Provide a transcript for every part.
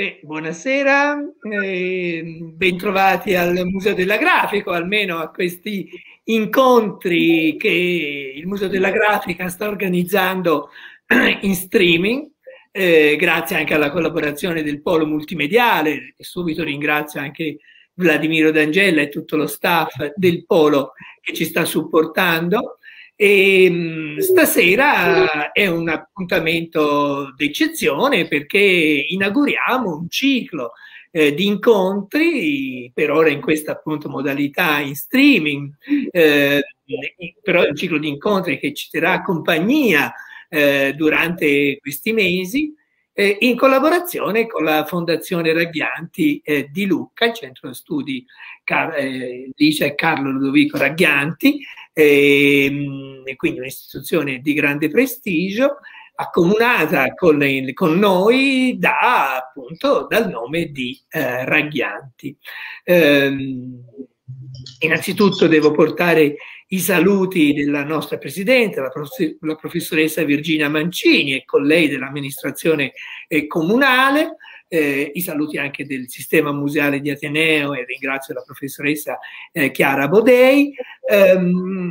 Beh, buonasera, eh, bentrovati al Museo della Grafica, o almeno a questi incontri che il Museo della Grafica sta organizzando in streaming, eh, grazie anche alla collaborazione del Polo Multimediale, e subito ringrazio anche Vladimiro D'Angella e tutto lo staff del Polo che ci sta supportando. E ehm, stasera è un appuntamento d'eccezione perché inauguriamo un ciclo eh, di incontri, per ora in questa appunto modalità in streaming, eh, però è un ciclo di incontri che ci terrà compagnia eh, durante questi mesi eh, in collaborazione con la Fondazione Raghianti eh, di Lucca, il centro studi Car- eh, Licia e Carlo Ludovico Raghianti. Eh, e quindi un'istituzione di grande prestigio, accomunata con, il, con, noi da, appunto, dal nome di eh, Ragghianti. Ehm, innanzitutto devo portare i saluti della nostra Presidente, la, prof, la professoressa Virginia Mancini e con lei dell'amministrazione eh, comunale, eh, i saluti anche del sistema museale di Ateneo e ringrazio la professoressa eh, Chiara Bodei. Ehm,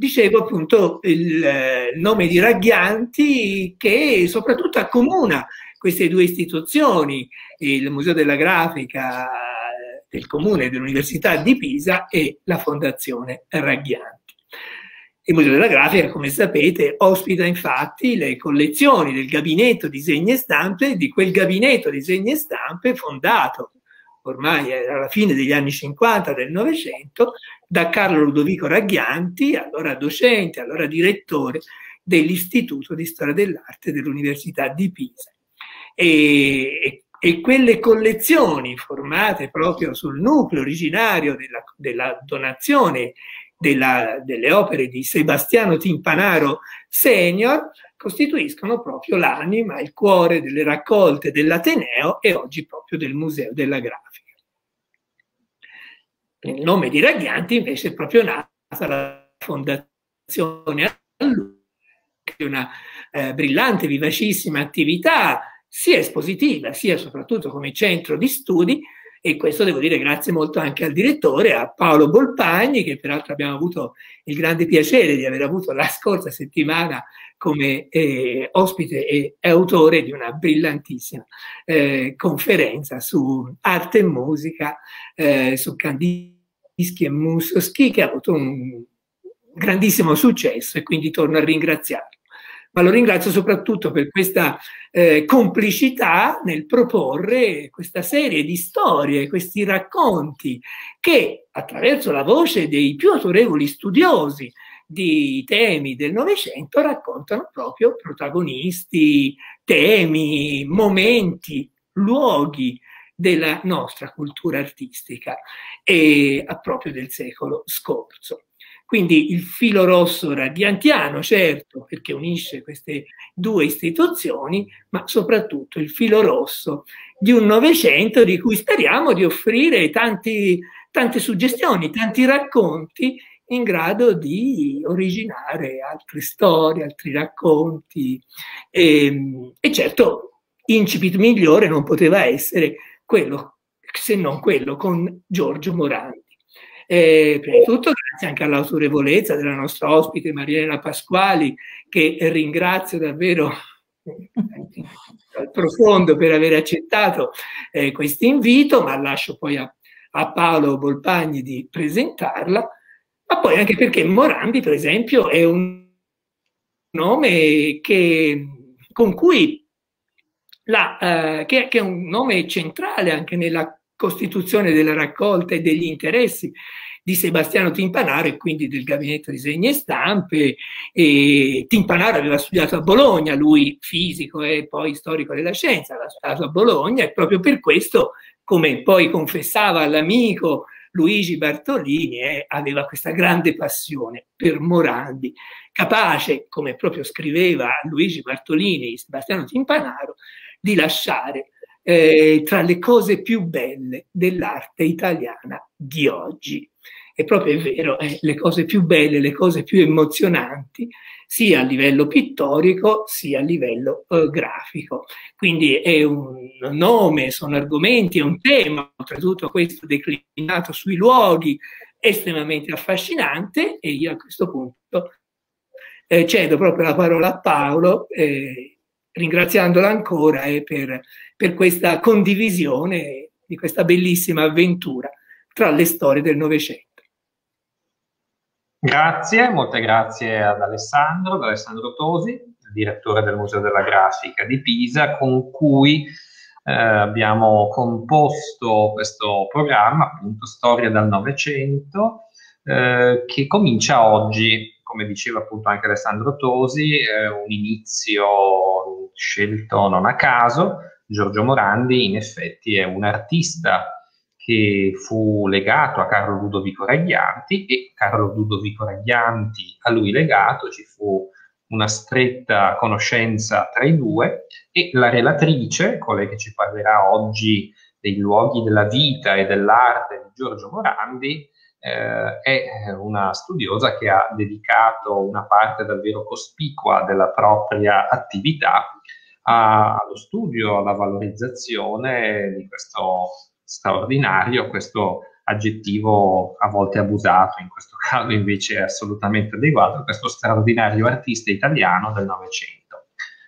dicevo appunto il eh, nome di Ragghianti che soprattutto accomuna queste due istituzioni, il Museo della Grafica del eh, Comune dell'Università di Pisa e la Fondazione Ragghianti. Il Museo della Grafica, come sapete, ospita infatti le collezioni del gabinetto disegni e stampe, di quel gabinetto disegni e stampe fondato ormai alla fine degli anni 50 del Novecento, da Carlo Ludovico Ragghianti, allora docente, allora direttore dell'Istituto di Storia dell'Arte dell'Università di Pisa. E, e, quelle collezioni formate proprio sul nucleo originario della, della donazione della, delle opere di Sebastiano Timpanaro Senior costituiscono proprio l'anima, il cuore delle raccolte dell'Ateneo e oggi proprio del Museo della Grafica. Il nome di Ragghianti invece è proprio nata la fondazione che una eh, brillante, vivacissima attività sia espositiva sia soprattutto come centro di studi e questo devo dire grazie molto anche al direttore, a Paolo Bolpagni, che peraltro abbiamo avuto il grande piacere di aver avuto la scorsa settimana come eh, ospite e autore di una brillantissima eh, conferenza su arte e musica, eh, su Kandinsky e Mussorgsky, che ha avuto un grandissimo successo e quindi torno a ringraziarlo. Ma lo ringrazio soprattutto per questa eh, complicità nel proporre questa serie di storie, questi racconti che attraverso la voce dei più autorevoli studiosi di temi del Novecento raccontano proprio protagonisti, temi, momenti, luoghi della nostra cultura artistica e proprio del secolo scorso. Quindi il filo rosso radiantiano, certo, perché unisce queste due istituzioni, ma soprattutto il filo rosso di un Novecento di cui speriamo di offrire tanti, tante suggestioni, tanti racconti in grado di originare altre storie, altri racconti e, ehm, e certo incipit migliore non poteva essere quello se non quello con Giorgio Morandi. Eh, prima di tutto grazie anche all'autorevolezza della nostra ospite Mariela Pasquali, che ringrazio davvero dal profondo per aver accettato eh, questo invito, ma lascio poi a, a Paolo Bolpagni di presentarla. Ma poi anche perché Morandi, per esempio, è un nome che, con cui la, eh, che, che è un nome centrale anche nella costituzione della raccolta e degli interessi di Sebastiano Timpanaro e quindi del gabinetto disegni e stampe. E Timpanaro aveva studiato a Bologna, lui fisico e poi storico della scienza, aveva studiato a Bologna e proprio per questo, come poi confessava all'amico Luigi Bartolini eh, aveva questa grande passione per Morandi, capace, come proprio scriveva Luigi Bartolini, e Sebastiano Timpanaro, di lasciare eh, tra le cose più belle dell'arte italiana di oggi è proprio è vero, eh, le cose più belle, le cose più emozionanti, sia a livello pittorico sia a livello eh, grafico. Quindi è un nome, sono argomenti, è un tema, oltretutto questo declinato sui luoghi, estremamente affascinante e io a questo punto eh, cedo proprio la parola a Paolo eh, ringraziandola ancora eh, per, per, questa condivisione di questa bellissima avventura tra le storie del Novecento. Grazie, molte grazie ad Alessandro, ad Alessandro Tosi, direttore del Museo della Grafica di Pisa, con cui eh, abbiamo composto questo programma, appunto Storia dal Novecento, eh, che comincia oggi, come diceva appunto anche Alessandro Tosi, eh, un inizio scelto non a caso. Giorgio Morandi in effetti è un artista che fu legato a Carlo Ludovico Raglianti e Carlo Ludovico Raglianti a lui legato, ci fu una stretta conoscenza tra i due e la relatrice, colei che ci parlerà oggi dei luoghi della vita e dell'arte di Giorgio Morandi, eh, è una studiosa che ha dedicato una parte davvero cospicua della propria attività allo studio, alla valorizzazione di questo straordinario, questo aggettivo a volte abusato, in questo caso invece è assolutamente adeguato, questo straordinario artista italiano del Novecento.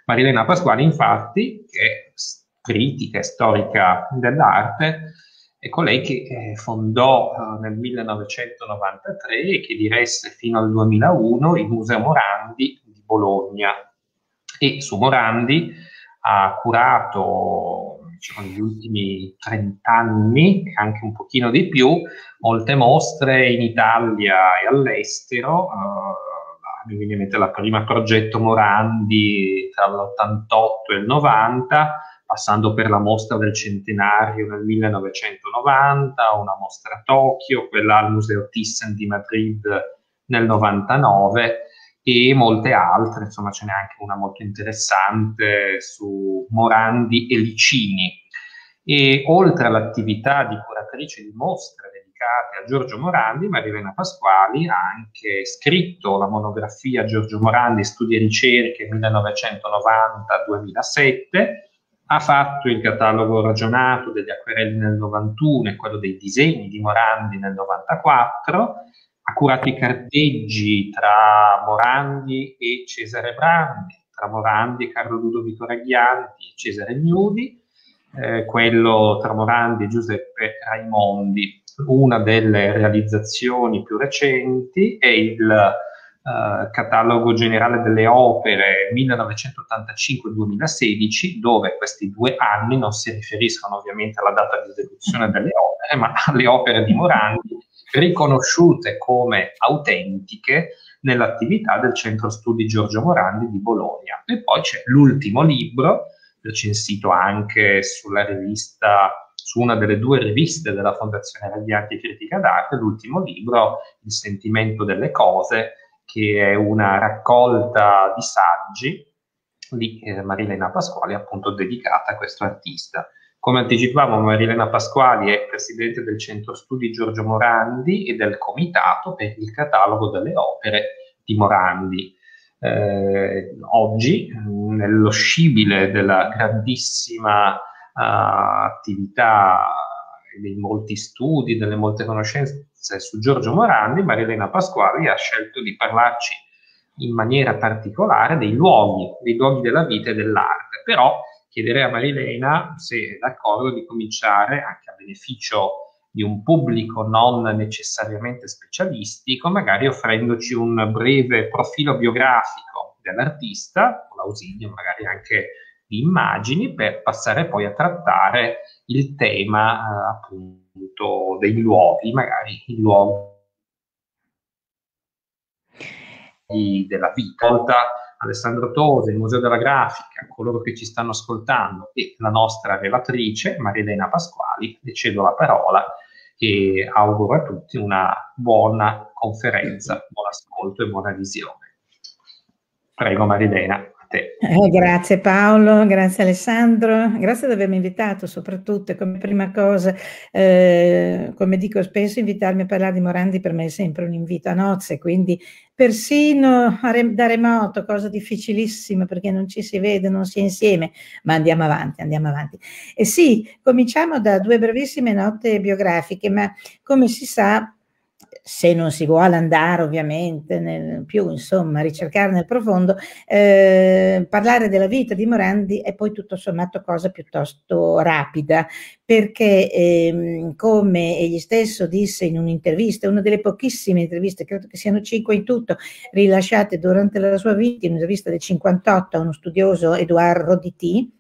Marilena Pasquale, infatti, che è critica e storica dell'arte, è colei che eh, fondò eh, nel 1993 e che diresse fino al 2001 il Museo Morandi di Bologna. E su Morandi ha curato diciamo, negli ultimi 30 anni, e anche un pochino di più, molte mostre in Italia e all'estero. Eh, mi viene in mente la prima progetto Morandi tra l'88 e il 90, passando per la mostra del centenario nel 1990, una mostra a Tokyo, quella al Museo Thyssen di Madrid nel 99 e molte altre, insomma ce n'è anche una molto interessante su Morandi e Licini. E oltre all'attività di curatrice di mostre dedicate a Giorgio Morandi, Marilena Pasquali ha anche scritto la monografia Giorgio Morandi, studi e ricerche 1990-2007, ha fatto il catalogo ragionato degli acquerelli nel 91 e quello dei disegni di Morandi nel 94 accurati carteggi tra Morandi e Cesare Brandi, tra Morandi e Carlo Ludovico Ragghianti e Cesare Gnudi, eh, quello tra Morandi e Giuseppe Raimondi. Una delle realizzazioni più recenti è il eh, catalogo generale delle opere 1985-2016, dove questi due anni non si riferiscono ovviamente alla data di esecuzione delle opere, ma alle opere di Morandi riconosciute come autentiche nell'attività del Centro Studi Giorgio Morandi di Bologna. E poi c'è l'ultimo libro, recensito eh, anche sulla rivista su una delle due riviste della Fondazione Radianti e Critica d'Arte, l'ultimo libro, Il sentimento delle cose, che è una raccolta di saggi di eh, Marilena Pasquali, appunto dedicata a questo artista. Come anticipavo, Marilena Pasquali è presidente del Centro Studi Giorgio Morandi e del Comitato per il Catalogo delle Opere di Morandi. Eh, oggi, mm, nello scibile della grandissima uh, attività dei molti studi, delle molte conoscenze su Giorgio Morandi, Marilena Pasquali ha scelto di parlarci in maniera particolare dei luoghi, dei luoghi della vita e dell'arte, però chiederei a Marilena se è d'accordo di cominciare anche a beneficio di un pubblico non necessariamente specialistico, magari offrendoci un breve profilo biografico dell'artista, con l'ausilio magari anche di immagini, per passare poi a trattare il tema eh, appunto dei luoghi, magari i luoghi eh. della vita. Alessandro Tose, il Museo della Grafica, coloro che ci stanno ascoltando e la nostra relatrice Marilena Pasquali, le cedo la parola e auguro a tutti una buona conferenza, buon ascolto e buona visione. Prego Marilena te. Eh, grazie Paolo, grazie Alessandro, grazie di avermi invitato soprattutto come prima cosa, eh, come dico spesso, invitarmi a parlare di Morandi per me è sempre un invito a nozze, quindi persino da remoto, cosa difficilissima perché non ci si vede, non si è insieme, ma andiamo avanti, andiamo avanti. E sì, cominciamo da due brevissime note biografiche, ma come si sa se non si vuole andare ovviamente nel, più, insomma, ricercare nel profondo, eh, parlare della vita di Morandi è poi tutto sommato cosa piuttosto rapida, perché ehm, come egli stesso disse in un'intervista, una delle pochissime interviste, credo che siano cinque in tutto, rilasciate durante la sua vita, in un'intervista del 58 a uno studioso Edoardo Roditi,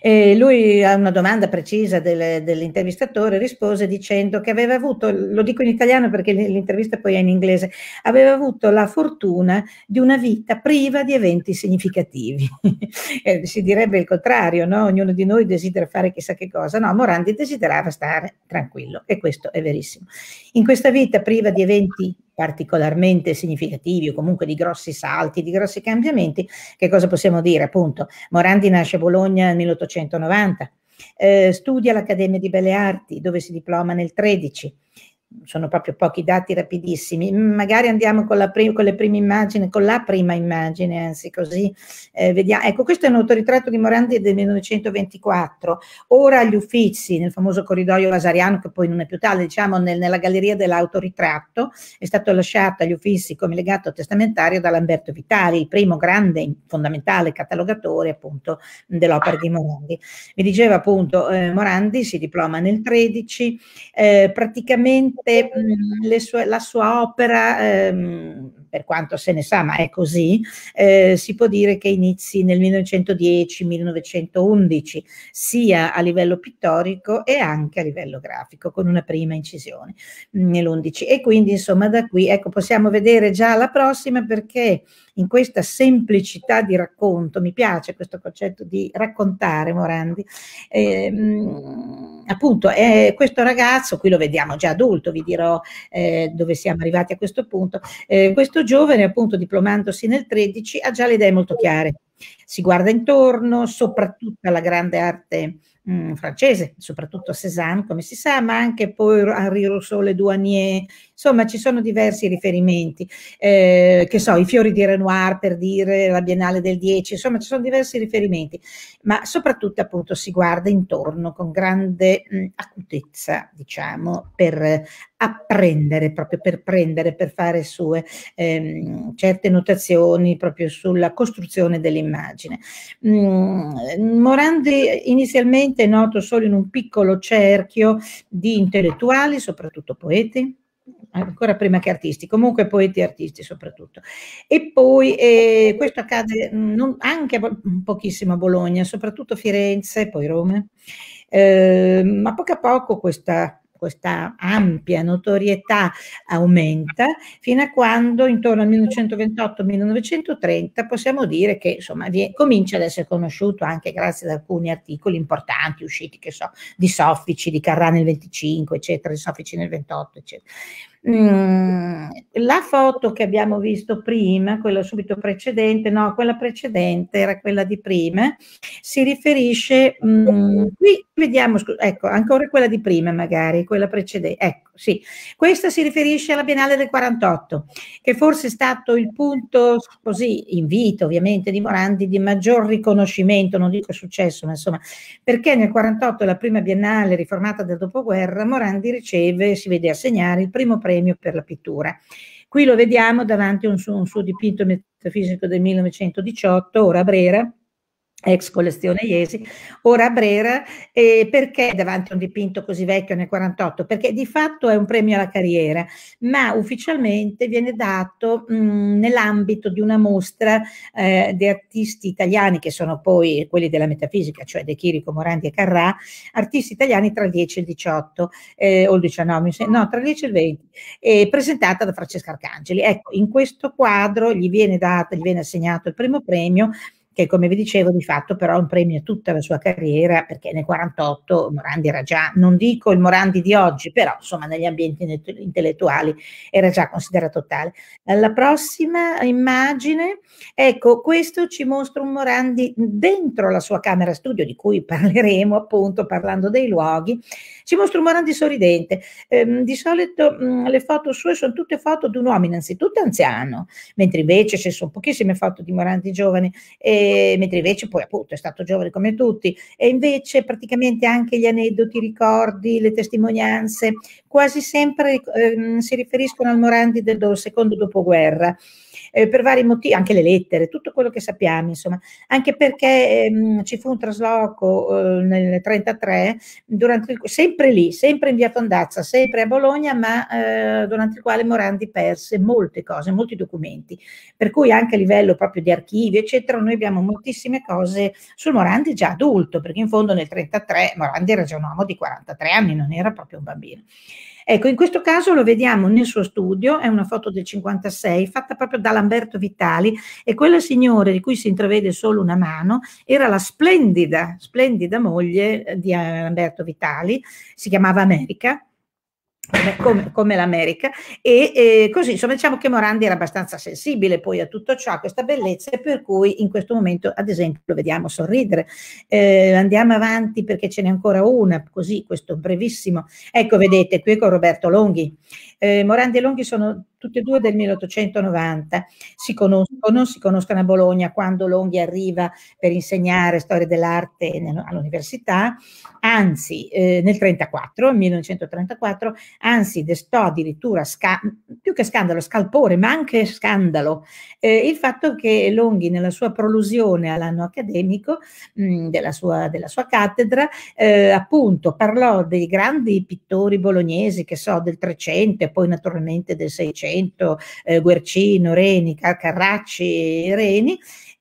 e lui a una domanda precisa del, dell'intervistatore rispose dicendo che aveva avuto, lo dico in italiano perché l'intervista poi è in inglese, aveva avuto la fortuna di una vita priva di eventi significativi. Eh, si direbbe il contrario, no? ognuno di noi desidera fare chissà che cosa, no, Morandi desiderava stare tranquillo e questo è verissimo. In questa vita priva di eventi particolarmente significativi o comunque di grossi salti, di grossi cambiamenti, che cosa possiamo dire? Appunto, Morandi nasce a Bologna nel 1890, eh, studia all'Accademia di Belle Arti dove si diploma nel 13, sono proprio pochi dati rapidissimi, mm, magari andiamo con, la prim- con le prime immagini, con la prima immagine, anzi così eh, vediamo. Ecco, questo è un autoritratto di Morandi del 1924, ora agli Uffizi, nel famoso corridoio vasariano, che poi non è più tale, diciamo nel, nella galleria dell'autoritratto, è stato lasciato agli Uffizi come legato testamentario da Lamberto Vitali, il primo grande, fondamentale catalogatore appunto dell'opera di Morandi. Mi diceva appunto eh, Morandi si diploma nel 13, eh, praticamente volte mh, mhmm, sue, la sua opera, ehm, per quanto se ne sa, ma è così, eh, si può dire che inizi nel 1910-1911, sia a livello pittorico e anche a livello grafico, con una prima incisione mhmm, nell'11. E quindi, insomma, da qui ecco, possiamo vedere già la prossima perché in questa semplicità di racconto, mi piace questo concetto di raccontare Morandi, eh, appunto eh, questo ragazzo, qui lo vediamo già adulto, vi dirò eh, dove siamo arrivati a questo punto, eh, questo giovane appunto diplomandosi nel 13 ha già le idee molto chiare, si guarda intorno, soprattutto alla grande arte mm, francese, soprattutto a Cézanne, come si sa, ma anche poi a Henri Rousseau, Le Douanier, Insomma, ci sono diversi riferimenti, eh, che so, i fiori di Renoir per dire la Biennale del 10, insomma, ci sono diversi riferimenti, ma soprattutto appunto si guarda intorno con grande mh, mm, acutezza, diciamo, per apprendere, proprio per prendere, per fare sue ehm, certe notazioni proprio sulla costruzione dell'immagine. Mm, Morandi inizialmente è noto solo in un piccolo cerchio di intellettuali, soprattutto poeti, ancora prima che artisti, comunque poeti e artisti soprattutto. E poi eh, questo accade mm, non, anche mm, pochissimo a Bologna, soprattutto Firenze, poi Roma, eh, ma poco a poco questa questa ampia notorietà aumenta fino a quando intorno al 1928-1930 possiamo dire che insomma vi comincia ad essere conosciuto anche grazie ad alcuni articoli importanti usciti che so di Soffici, di Carrà nel 25 eccetera, di Soffici nel 28 eccetera. Mm, la foto che abbiamo visto prima, quella subito precedente, no, quella precedente era quella di prima, si riferisce, mm, qui vediamo, scu- ecco, ancora quella di prima magari, quella precedente, ecco, sì, questa si riferisce alla Biennale del 48, che forse è stato il punto, così, invito ovviamente di Morandi, di maggior riconoscimento, non dico successo, ma insomma, perché nel 48 la prima Biennale riformata del dopoguerra, Morandi riceve, si vede assegnare il primo premio premio per la pittura. Qui lo vediamo davanti a un suo, un suo dipinto metafisico del 1918, ora Brera, ex collezione Iesi, ora a Brera, eh, perché davanti a un dipinto così vecchio nel 48? Perché di fatto è un premio alla carriera, ma ufficialmente viene dato nell'ambito di una mostra eh, di artisti italiani, che sono poi quelli della metafisica, cioè De Chirico, Morandi e Carrà, artisti italiani tra il 10 e il 18, eh, o il 19, no, tra il 10 e il 20, presentata da Francesca Arcangeli. Ecco, in questo quadro gli viene, dato, gli viene assegnato il primo premio che come vi dicevo di fatto però è un premio a tutta la sua carriera perché nel 48 Morandi era già, non dico il Morandi di oggi, però insomma negli ambienti intellettuali era già considerato tale. La prossima immagine, ecco questo ci mostra un Morandi dentro la sua camera studio di cui parleremo appunto parlando dei luoghi, ci mostra un Morandi sorridente. Ehm, di solito mh, le foto sue sono tutte foto di un uomo innanzitutto anziano, mentre invece ci sono pochissime foto di Morandi giovani. E, mentre invece poi appunto è stato giovane come tutti e invece praticamente anche gli aneddoti, i ricordi, le testimonianze quasi sempre ehm, si riferiscono al Morandi del secondo dopoguerra eh, per vari motivi, anche le lettere, tutto quello che sappiamo, insomma, anche perché ehm, ci fu un trasloco eh, nel 1933, sempre lì, sempre in via Fondazza, sempre a Bologna, ma eh, durante il quale Morandi perse molte cose, molti documenti, per cui anche a livello proprio di archivi, eccetera, noi abbiamo moltissime cose sul Morandi già adulto, perché in fondo nel 1933 Morandi era già un uomo di 43 anni, non era proprio un bambino. Ecco, in questo caso lo vediamo nel suo studio, è una foto del 56 fatta proprio da Lamberto Vitali e quella signora di cui si intravede solo una mano era la splendida, splendida moglie eh, di eh, Lamberto Vitali, si chiamava America come, come, l'America e eh, così insomma diciamo che Morandi era abbastanza sensibile poi a tutto ciò, a questa bellezza e per cui in questo momento ad esempio lo vediamo sorridere. Eh, andiamo avanti perché ce n'è ancora una, così questo brevissimo. Ecco vedete qui è con Roberto Longhi eh, Morandi e Longhi sono tutti e due del 1890, si conoscono, si conoscono a Bologna quando Longhi arriva per insegnare storia dell'arte all'università, anzi eh, nel 34, 1934, anzi destò addirittura più che scandalo, scalpore, ma anche scandalo, eh, il fatto che Longhi nella sua prolusione all'anno accademico mh, mm, della, sua, della, sua, cattedra eh, appunto parlò dei grandi pittori bolognesi, che so, del 300 e poi naturalmente del Seicento, eh, Guercino, Reni, Carracci, Reni,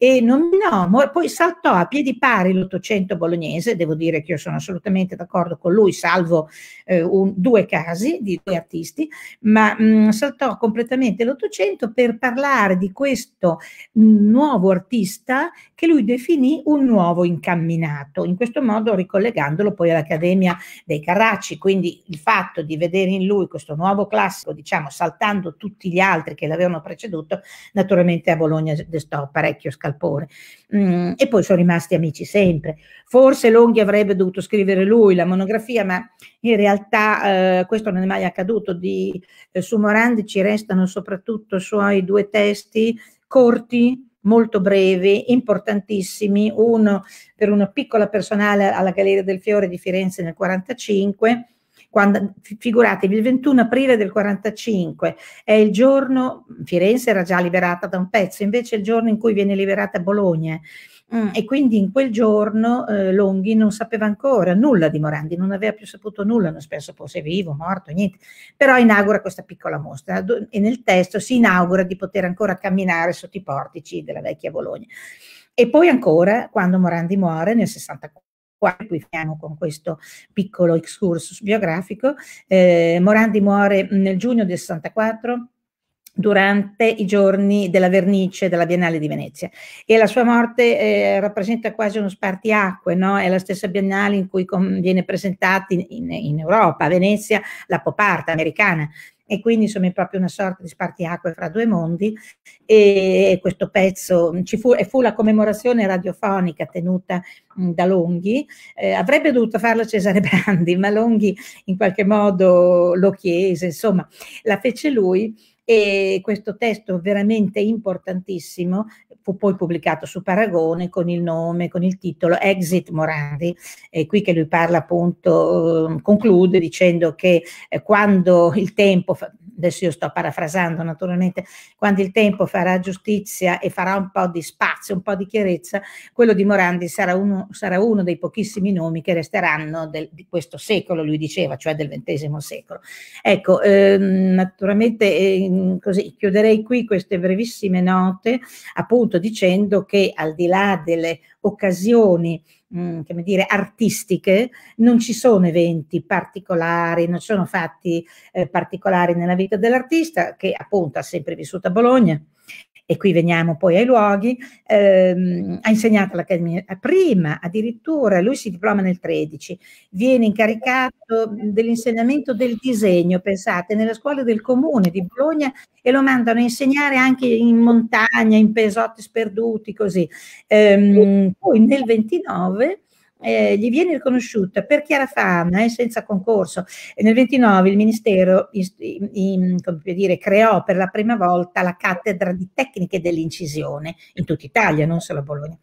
e nominò, poi saltò a piedi pari l'Ottocento bolognese, devo dire che io sono assolutamente d'accordo con lui, salvo eh, un, due casi di due artisti, ma mh, mm, saltò completamente l'Ottocento per parlare di questo mm, nuovo artista che lui definì un nuovo incamminato, in questo modo ricollegandolo poi all'Accademia dei Carracci, quindi il fatto di vedere in lui questo nuovo classico, diciamo, saltando tutti gli altri che l'avevano preceduto, naturalmente a Bologna destò parecchio scalpore scalpore. Mm, e poi sono rimasti amici sempre. Forse Longhi avrebbe dovuto scrivere lui la monografia, ma in realtà eh, questo non è mai accaduto. Di, eh, su Morandi ci restano soprattutto suoi due testi corti, molto brevi, importantissimi, uno per una piccola personale alla Galleria del Fiore di Firenze nel 1945 quando, figuratevi, il 21 aprile del 45 è il giorno, Firenze era già liberata da un pezzo, invece è il giorno in cui viene liberata Bologna. Mm, e quindi in quel giorno eh, Longhi non sapeva ancora nulla di Morandi, non aveva più saputo nulla, non spesso fosse vivo, morto, niente, però inaugura questa piccola mostra do, e nel testo si inaugura di poter ancora camminare sotto i portici della vecchia Bologna. E poi ancora, quando Morandi muore nel 64, qui siamo con questo piccolo excursus biografico. Eh, Morandi muore nel giugno del 64 durante i giorni della vernice della Biennale di Venezia e la sua morte eh, rappresenta quasi uno spartiacque, no? è la stessa Biennale in cui viene presentata in, in, in Europa, a Venezia, la pop art americana, e quindi insomma è proprio una sorta di spartiacque fra due mondi e questo pezzo ci fu, e fu la commemorazione radiofonica tenuta da Longhi, eh, avrebbe dovuto farlo Cesare Brandi, ma Longhi in qualche modo lo chiese, insomma la fece lui e questo testo veramente importantissimo fu poi pubblicato su Paragone con il nome, con il titolo Exit Morandi, è qui che lui parla appunto, ehm, conclude dicendo che eh, quando il tempo adesso io sto parafrasando naturalmente, quando il tempo farà giustizia e farà un po' di spazio, un po' di chiarezza, quello di Morandi sarà uno, sarà uno dei pochissimi nomi che resteranno del, di questo secolo, lui diceva, cioè del XX secolo. Ecco, ehm, naturalmente eh, così chiuderei qui queste brevissime note, appunto dicendo che al di là delle occasioni mh, mm, come dire, artistiche, non ci sono eventi particolari, non ci sono fatti eh, particolari nella vita dell'artista che appunto ha sempre vissuto a Bologna e qui veniamo poi ai luoghi, ehm, ha insegnato all'Accademia prima, addirittura lui si diploma nel 13, viene incaricato dell'insegnamento del disegno, pensate, nella scuola del comune di Bologna e lo mandano a insegnare anche in montagna, in pesotti sperduti, così. Ehm, poi nel 29 eh, gli viene riconosciuta per chiara fama e eh, senza concorso. E nel 29 il Ministero ist- in, come dire, creò per la prima volta la cattedra di tecniche dell'incisione in tutta Italia, non solo a Bologna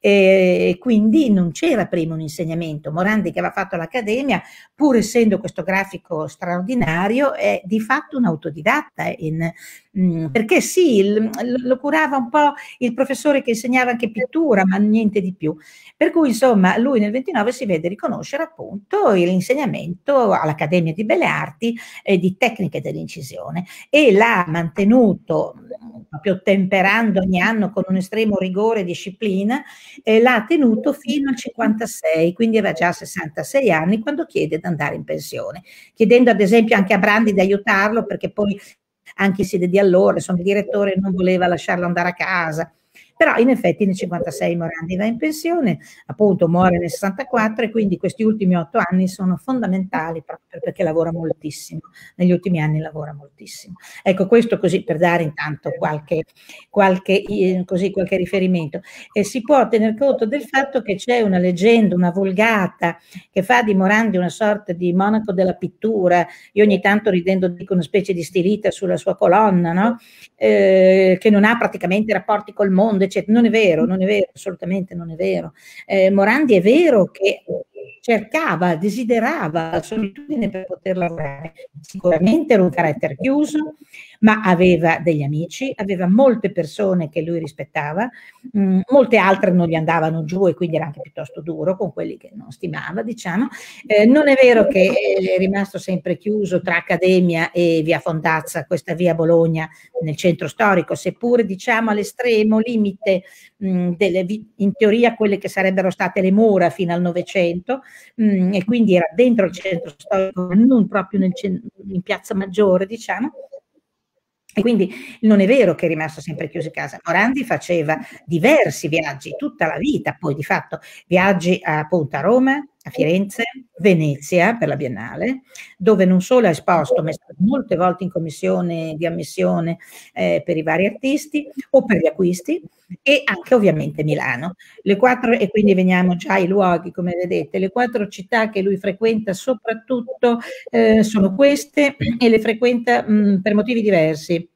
e quindi non c'era prima un insegnamento. Morandi che aveva fatto l'accademia, pur essendo questo grafico straordinario, è di fatto un autodidatta, in, mm, perché sì, lo curava un po' il professore che insegnava anche pittura, ma niente di più. Per cui insomma lui nel 29 si vede riconoscere appunto l'insegnamento all'Accademia di Belle Arti eh, di tecniche dell'incisione e l'ha mantenuto mm, proprio temperando ogni anno con un estremo rigore e disciplina e l'ha tenuto fino al 56, quindi aveva già 66 anni quando chiede di andare in pensione, chiedendo ad esempio anche a Brandi di aiutarlo perché poi anche in sede di allora, insomma, il direttore non voleva lasciarlo andare a casa però in effetti nel 56 Morandi va in pensione, appunto muore nel 64 e quindi questi ultimi otto anni sono fondamentali proprio perché lavora moltissimo, negli ultimi anni lavora moltissimo. Ecco questo così per dare intanto qualche, qualche, eh, così, qualche riferimento. E si può tener conto del fatto che c'è una leggenda, una volgata che fa di Morandi una sorta di monaco della pittura, io ogni tanto ridendo dico una specie di stilita sulla sua colonna, no? eh, che non ha praticamente rapporti col mondo, eccetera. Non è vero, non è vero, assolutamente non è vero. Eh, Morandi è vero che eh, cercava, desiderava la solitudine per poter lavorare. Sicuramente era un carattere chiuso, ma aveva degli amici, aveva molte persone che lui rispettava, mh, mm, molte altre non gli andavano giù e quindi era anche piuttosto duro con quelli che non stimava, diciamo. Eh, non è vero che eh, è rimasto sempre chiuso tra Accademia e Via Fondazza, questa via Bologna nel centro storico, seppure diciamo all'estremo limite mh, mm, delle, in teoria quelle che sarebbero state le mura fino al Novecento mm, e quindi era dentro il centro storico, non proprio nel, in piazza maggiore, diciamo. E quindi non è vero che è rimasto sempre chiuso in casa. Morandi faceva diversi viaggi tutta la vita, poi di fatto viaggi appunto a Roma, a Firenze, Venezia per la Biennale, dove non solo ha esposto, ma è stato molte volte in commissione di ammissione eh, per i vari artisti o per gli acquisti e anche ovviamente Milano. Le quattro, e quindi veniamo già ai luoghi, come vedete, le quattro città che lui frequenta soprattutto eh, sono queste e le frequenta mh, per motivi diversi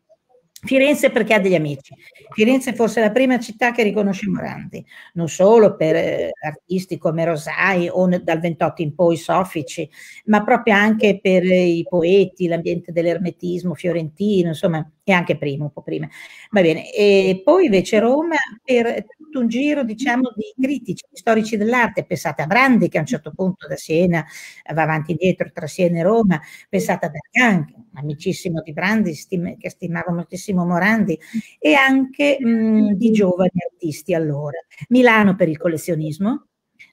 Firenze perché ha degli amici. Firenze è forse la prima città che riconosce Morandi, non solo per eh, artisti come Rosai o dal 28 in poi Soffici, ma proprio anche per eh, i poeti, l'ambiente dell'ermetismo fiorentino, insomma e anche prima, un po' prima. Va bene, e poi invece Roma per tutto un giro diciamo di critici, di storici dell'arte, pensate a Brandi che a un certo punto da Siena eh, va avanti e dietro tra Siena e Roma, pensate a Bergan, amicissimo di Brandi stima, che stimava moltissimo Morandi e anche mh, di giovani artisti allora. Milano per il collezionismo,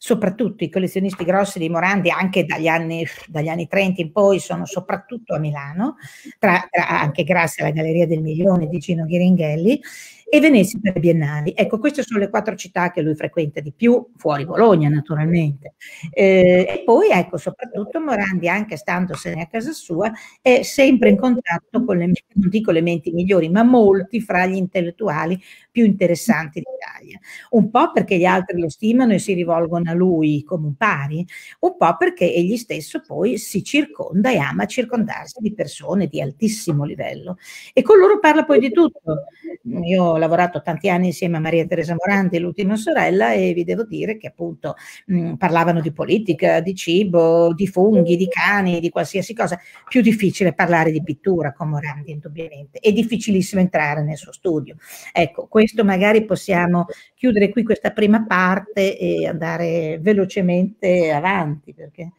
soprattutto i collezionisti grossi di Morandi, anche dagli anni, dagli anni 30 in poi, sono soprattutto a Milano, tra, tra, anche grazie alla Galleria del Milione di Gino Ghiringhelli, e Venezia per biennali. Ecco, queste sono le quattro città che lui frequenta di più, fuori Bologna naturalmente. Eh, e poi, ecco, soprattutto Morandi, anche standosene a casa sua, è sempre in contatto con le, non dico le menti migliori, ma molti fra gli intellettuali più interessanti d'Italia. Un po' perché gli altri lo stimano e si rivolgono a lui come un pari, un po' perché egli stesso poi si circonda e ama circondarsi di persone di altissimo livello. E con loro parla poi di tutto. Io ho lavorato tanti anni insieme a Maria Teresa Morandi, l'ultima sorella, e vi devo dire che appunto mh, parlavano di politica, di cibo, di funghi, di cani, di qualsiasi cosa. Più difficile parlare di pittura con Morandi, indubbiamente, è difficilissimo entrare nel suo studio. Ecco, questo magari possiamo chiudere qui questa prima parte e andare velocemente avanti. Perché...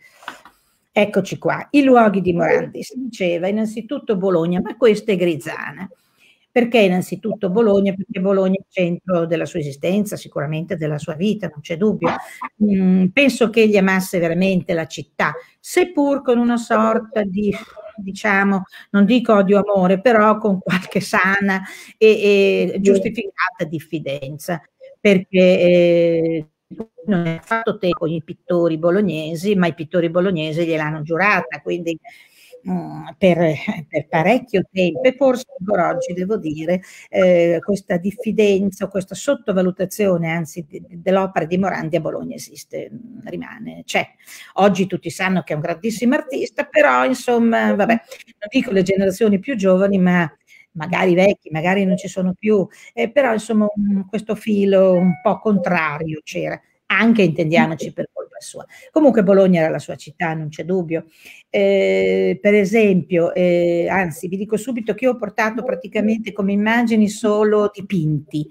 Eccoci qua, i luoghi di Morandi, si diceva innanzitutto Bologna, ma questa è Grizzana. Perché innanzitutto Bologna? Perché Bologna è il centro della sua esistenza, sicuramente della sua vita, non c'è dubbio. Mm, penso che egli amasse veramente la città, seppur con una sorta di diciamo, non dico odio amore, però con qualche sana e, e giustificata diffidenza, perché eh, non è fatto tempo con i pittori bolognesi, ma i pittori bolognesi gliel'hanno giurata, quindi Mm, per, per, parecchio tempo e forse ancora oggi devo dire eh, questa diffidenza questa sottovalutazione anzi dell'opera di Morandi a Bologna esiste, mm, rimane, c'è. Oggi tutti sanno che è un grandissimo artista, però insomma, vabbè, non dico le generazioni più giovani, ma magari vecchi, magari non ci sono più, eh, però insomma un, questo filo un po' contrario c'era anche intendiamoci per colpa sua. Comunque Bologna era la sua città, non c'è dubbio. Eh, per esempio, eh, anzi vi dico subito che io ho portato praticamente come immagini solo dipinti,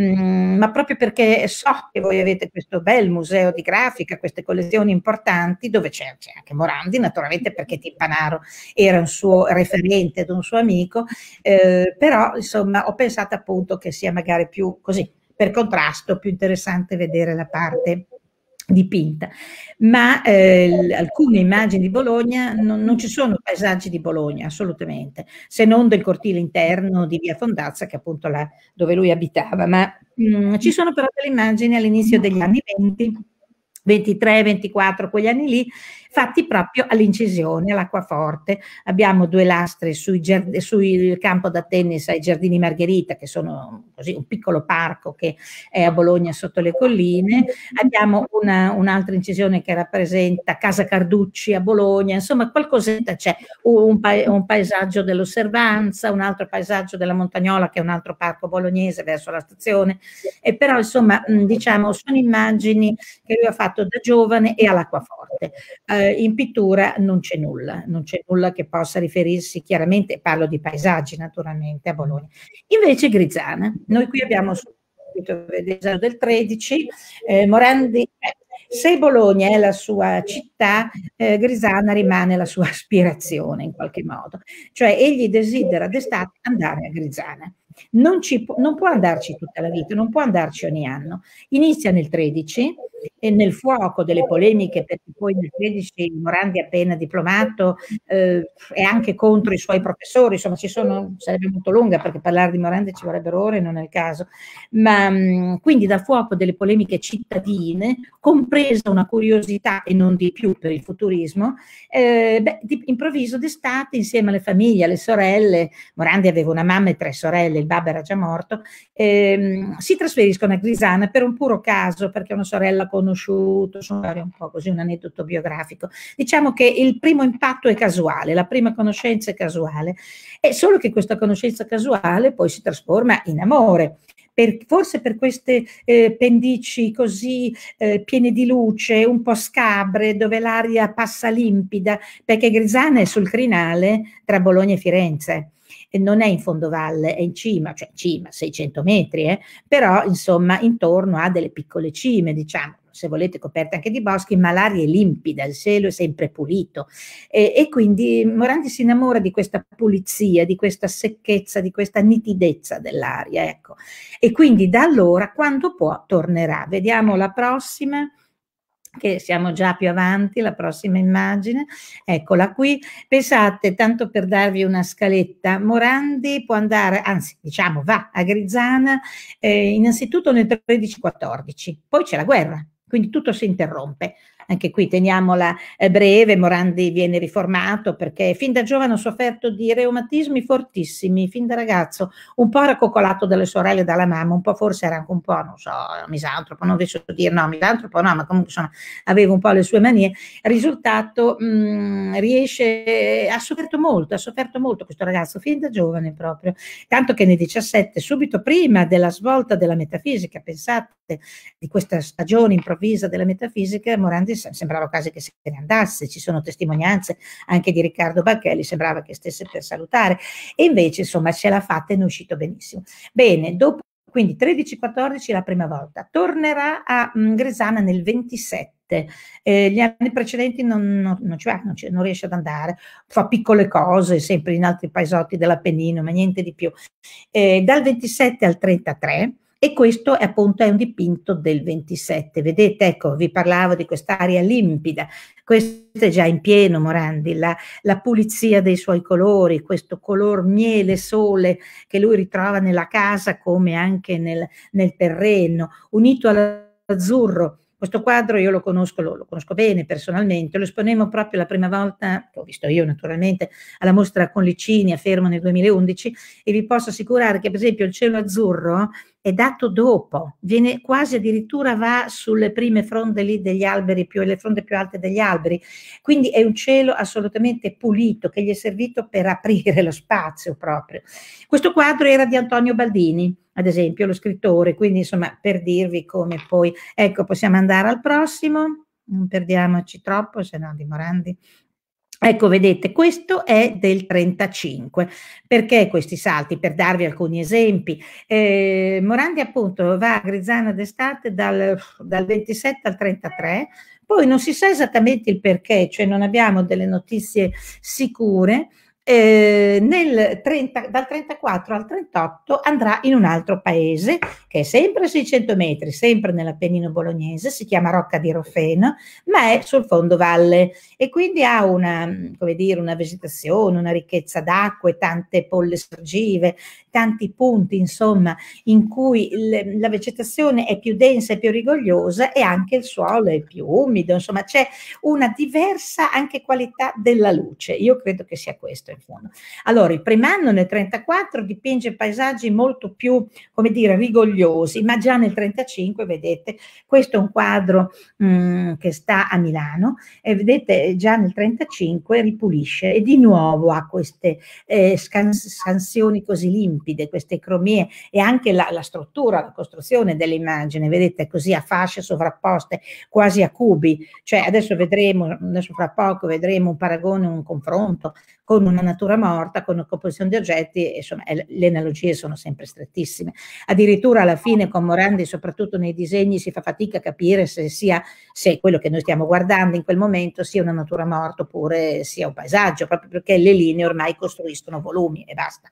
mm, ma proprio perché so che voi avete questo bel museo di grafica, queste collezioni importanti, dove c'è, c'è anche Morandi, naturalmente perché Timpanaro era un suo referente, un suo amico, eh, però insomma ho pensato appunto che sia magari più così per contrasto più interessante vedere la parte dipinta. Ma eh, alcune immagini di Bologna non, non, ci sono paesaggi di Bologna assolutamente, se non del cortile interno di via Fondazza, che è appunto là dove lui abitava. Ma mh, mm, ci sono però delle immagini all'inizio degli anni 20. 23, 24, quegli anni lì, fatti proprio all'incisione, all'acquaforte. Abbiamo due lastre sui giard- sul campo da tennis ai Giardini Margherita, che sono così, un piccolo parco che è a Bologna sotto le colline. Abbiamo una, un'altra incisione che rappresenta Casa Carducci a Bologna, insomma qualcosetta c'è, un, pa- un paesaggio dell'osservanza, un altro paesaggio della Montagnola che è un altro parco bolognese verso la stazione. E però insomma diciamo sono immagini che lui ha fatto da giovane e all'acquaforte. Eh, eh, in pittura non c'è nulla, non c'è nulla che possa riferirsi chiaramente, parlo di paesaggi naturalmente a Bologna. Invece Grizzana, noi qui abbiamo subito del 13, eh, Morandi, eh, se Bologna è la sua città, eh, Grisana rimane la sua aspirazione in qualche modo, cioè egli desidera d'estate andare a Grisana non, ci, non può andarci tutta la vita, non può andarci ogni anno. Inizia nel 13 e nel fuoco delle polemiche, perché poi nel 13 Morandi appena diplomato eh, è anche contro i suoi professori, insomma ci sono, sarebbe molto lunga perché parlare di Morandi ci vorrebbero ore, non è il caso, ma quindi dal fuoco delle polemiche cittadine, compresa una curiosità e non di più per il futurismo, eh, beh, improvviso d'estate insieme alle famiglie, alle sorelle, Morandi aveva una mamma e tre sorelle, il babbo era già morto, ehm, si trasferiscono a Grisana per un puro caso, perché una sorella ha conosciuto, un po' così, un aneddoto biografico. Diciamo che il primo impatto è casuale, la prima conoscenza è casuale, è solo che questa conoscenza casuale poi si trasforma in amore. Per, forse per queste eh, pendici così eh, piene di luce, un po' scabre, dove l'aria passa limpida, perché Grisana è sul crinale tra Bologna e Firenze non è in fondovalle, è in cima, cioè in cima, 600 metri, eh, però insomma intorno a delle piccole cime, diciamo, se volete coperte anche di boschi, ma l'aria è limpida, il cielo è sempre pulito e, e, quindi Morandi si innamora di questa pulizia, di questa secchezza, di questa nitidezza dell'aria, ecco. E quindi da allora, quando può, tornerà. Vediamo la prossima che siamo già più avanti, la prossima immagine, eccola qui. Pensate, tanto per darvi una scaletta, Morandi può andare, anzi diciamo va a Grizzana eh, innanzitutto nel 13-14, poi c'è la guerra, quindi tutto si interrompe. Anche qui teniamola eh, breve, Morandi viene riformato perché fin da giovane ha sofferto di reumatismi fortissimi, fin da ragazzo, un po' raccoccolato dalle sorelle e dalla mamma, un po' forse era anche un po', non so, misantropo, non riesco a dire no, misantropo no, ma comunque insomma, aveva un po' le sue manie. Risultato, mh, mm, riesce, eh, ha sofferto molto, ha sofferto molto questo ragazzo fin da giovane proprio, tanto che nei 17, subito prima della svolta della metafisica, pensate, di questa stagione improvvisa della metafisica, Morandi sembrava quasi che se ne andasse, ci sono testimonianze anche di Riccardo Bacchelli, sembrava che stesse per salutare e invece insomma ce l'ha fatta e ne è uscito benissimo. Bene, dopo quindi 13-14 la prima volta, tornerà a mh, mm, Gresana nel 27. Eh, gli anni precedenti non, non, non ci va, non, non, riesce ad andare, fa piccole cose, sempre in altri paesotti dell'Appennino, ma niente di più. Eh, dal 27 al 33 e questo è appunto è un dipinto del 27. Vedete, ecco, vi parlavo di quest'aria limpida, questo è già in pieno Morandi, la, la, pulizia dei suoi colori, questo color miele, sole che lui ritrova nella casa come anche nel, nel terreno, unito all'azzurro questo quadro io lo conosco, lo, lo conosco, bene personalmente, lo esponemmo proprio la prima volta, l'ho visto io naturalmente, alla mostra con Licini a Fermo nel 2011 e vi posso assicurare che per esempio il cielo azzurro è dato dopo, viene quasi addirittura va sulle prime fronde lì degli alberi, più, le fronde più alte degli alberi, quindi è un cielo assolutamente pulito che gli è servito per aprire lo spazio proprio. Questo quadro era di Antonio Baldini, ad esempio, lo scrittore, quindi insomma per dirvi come poi, ecco possiamo andare al prossimo, non perdiamoci troppo, se no di Morandi Ecco, vedete, questo è del 35. Perché questi salti? Per darvi alcuni esempi. Eh, Morandi appunto va a Grizzana d'estate dal, dal 27 al 33, poi non si sa esattamente il perché, cioè non abbiamo delle notizie sicure eh, nel 30, dal 34 al 38 andrà in un altro paese che è sempre 600 metri, sempre nell'Appennino bolognese, si chiama Rocca di Rofeno, ma è sul fondo valle e quindi ha una, dire, una vegetazione, una ricchezza d'acque, tante polle sorgive, tanti punti, insomma, in cui il, la vegetazione è più densa e più rigogliosa e anche il suolo è più umido, insomma, c'è una diversa anche qualità della luce. Io credo che sia questo telefono. Allora, il primanno nel 34 dipinge paesaggi molto più, come dire, rigogliosi, ma già nel 35, vedete, questo è un quadro mh, mm, che sta a Milano, e vedete già nel 35 ripulisce e di nuovo ha queste eh, scansioni così limpide, queste cromie e anche la, la struttura, la costruzione dell'immagine, vedete così a fasce sovrapposte, quasi a cubi, cioè adesso vedremo, adesso fra poco vedremo un paragone, un confronto con una natura morta, con una composizione di oggetti, insomma le analogie sono sempre strettissime. Addirittura alla fine con Morandi, soprattutto nei disegni, si fa fatica a capire se, sia, se quello che noi stiamo guardando in quel momento sia una natura morta oppure sia un paesaggio, proprio perché le linee ormai costruiscono volumi e basta.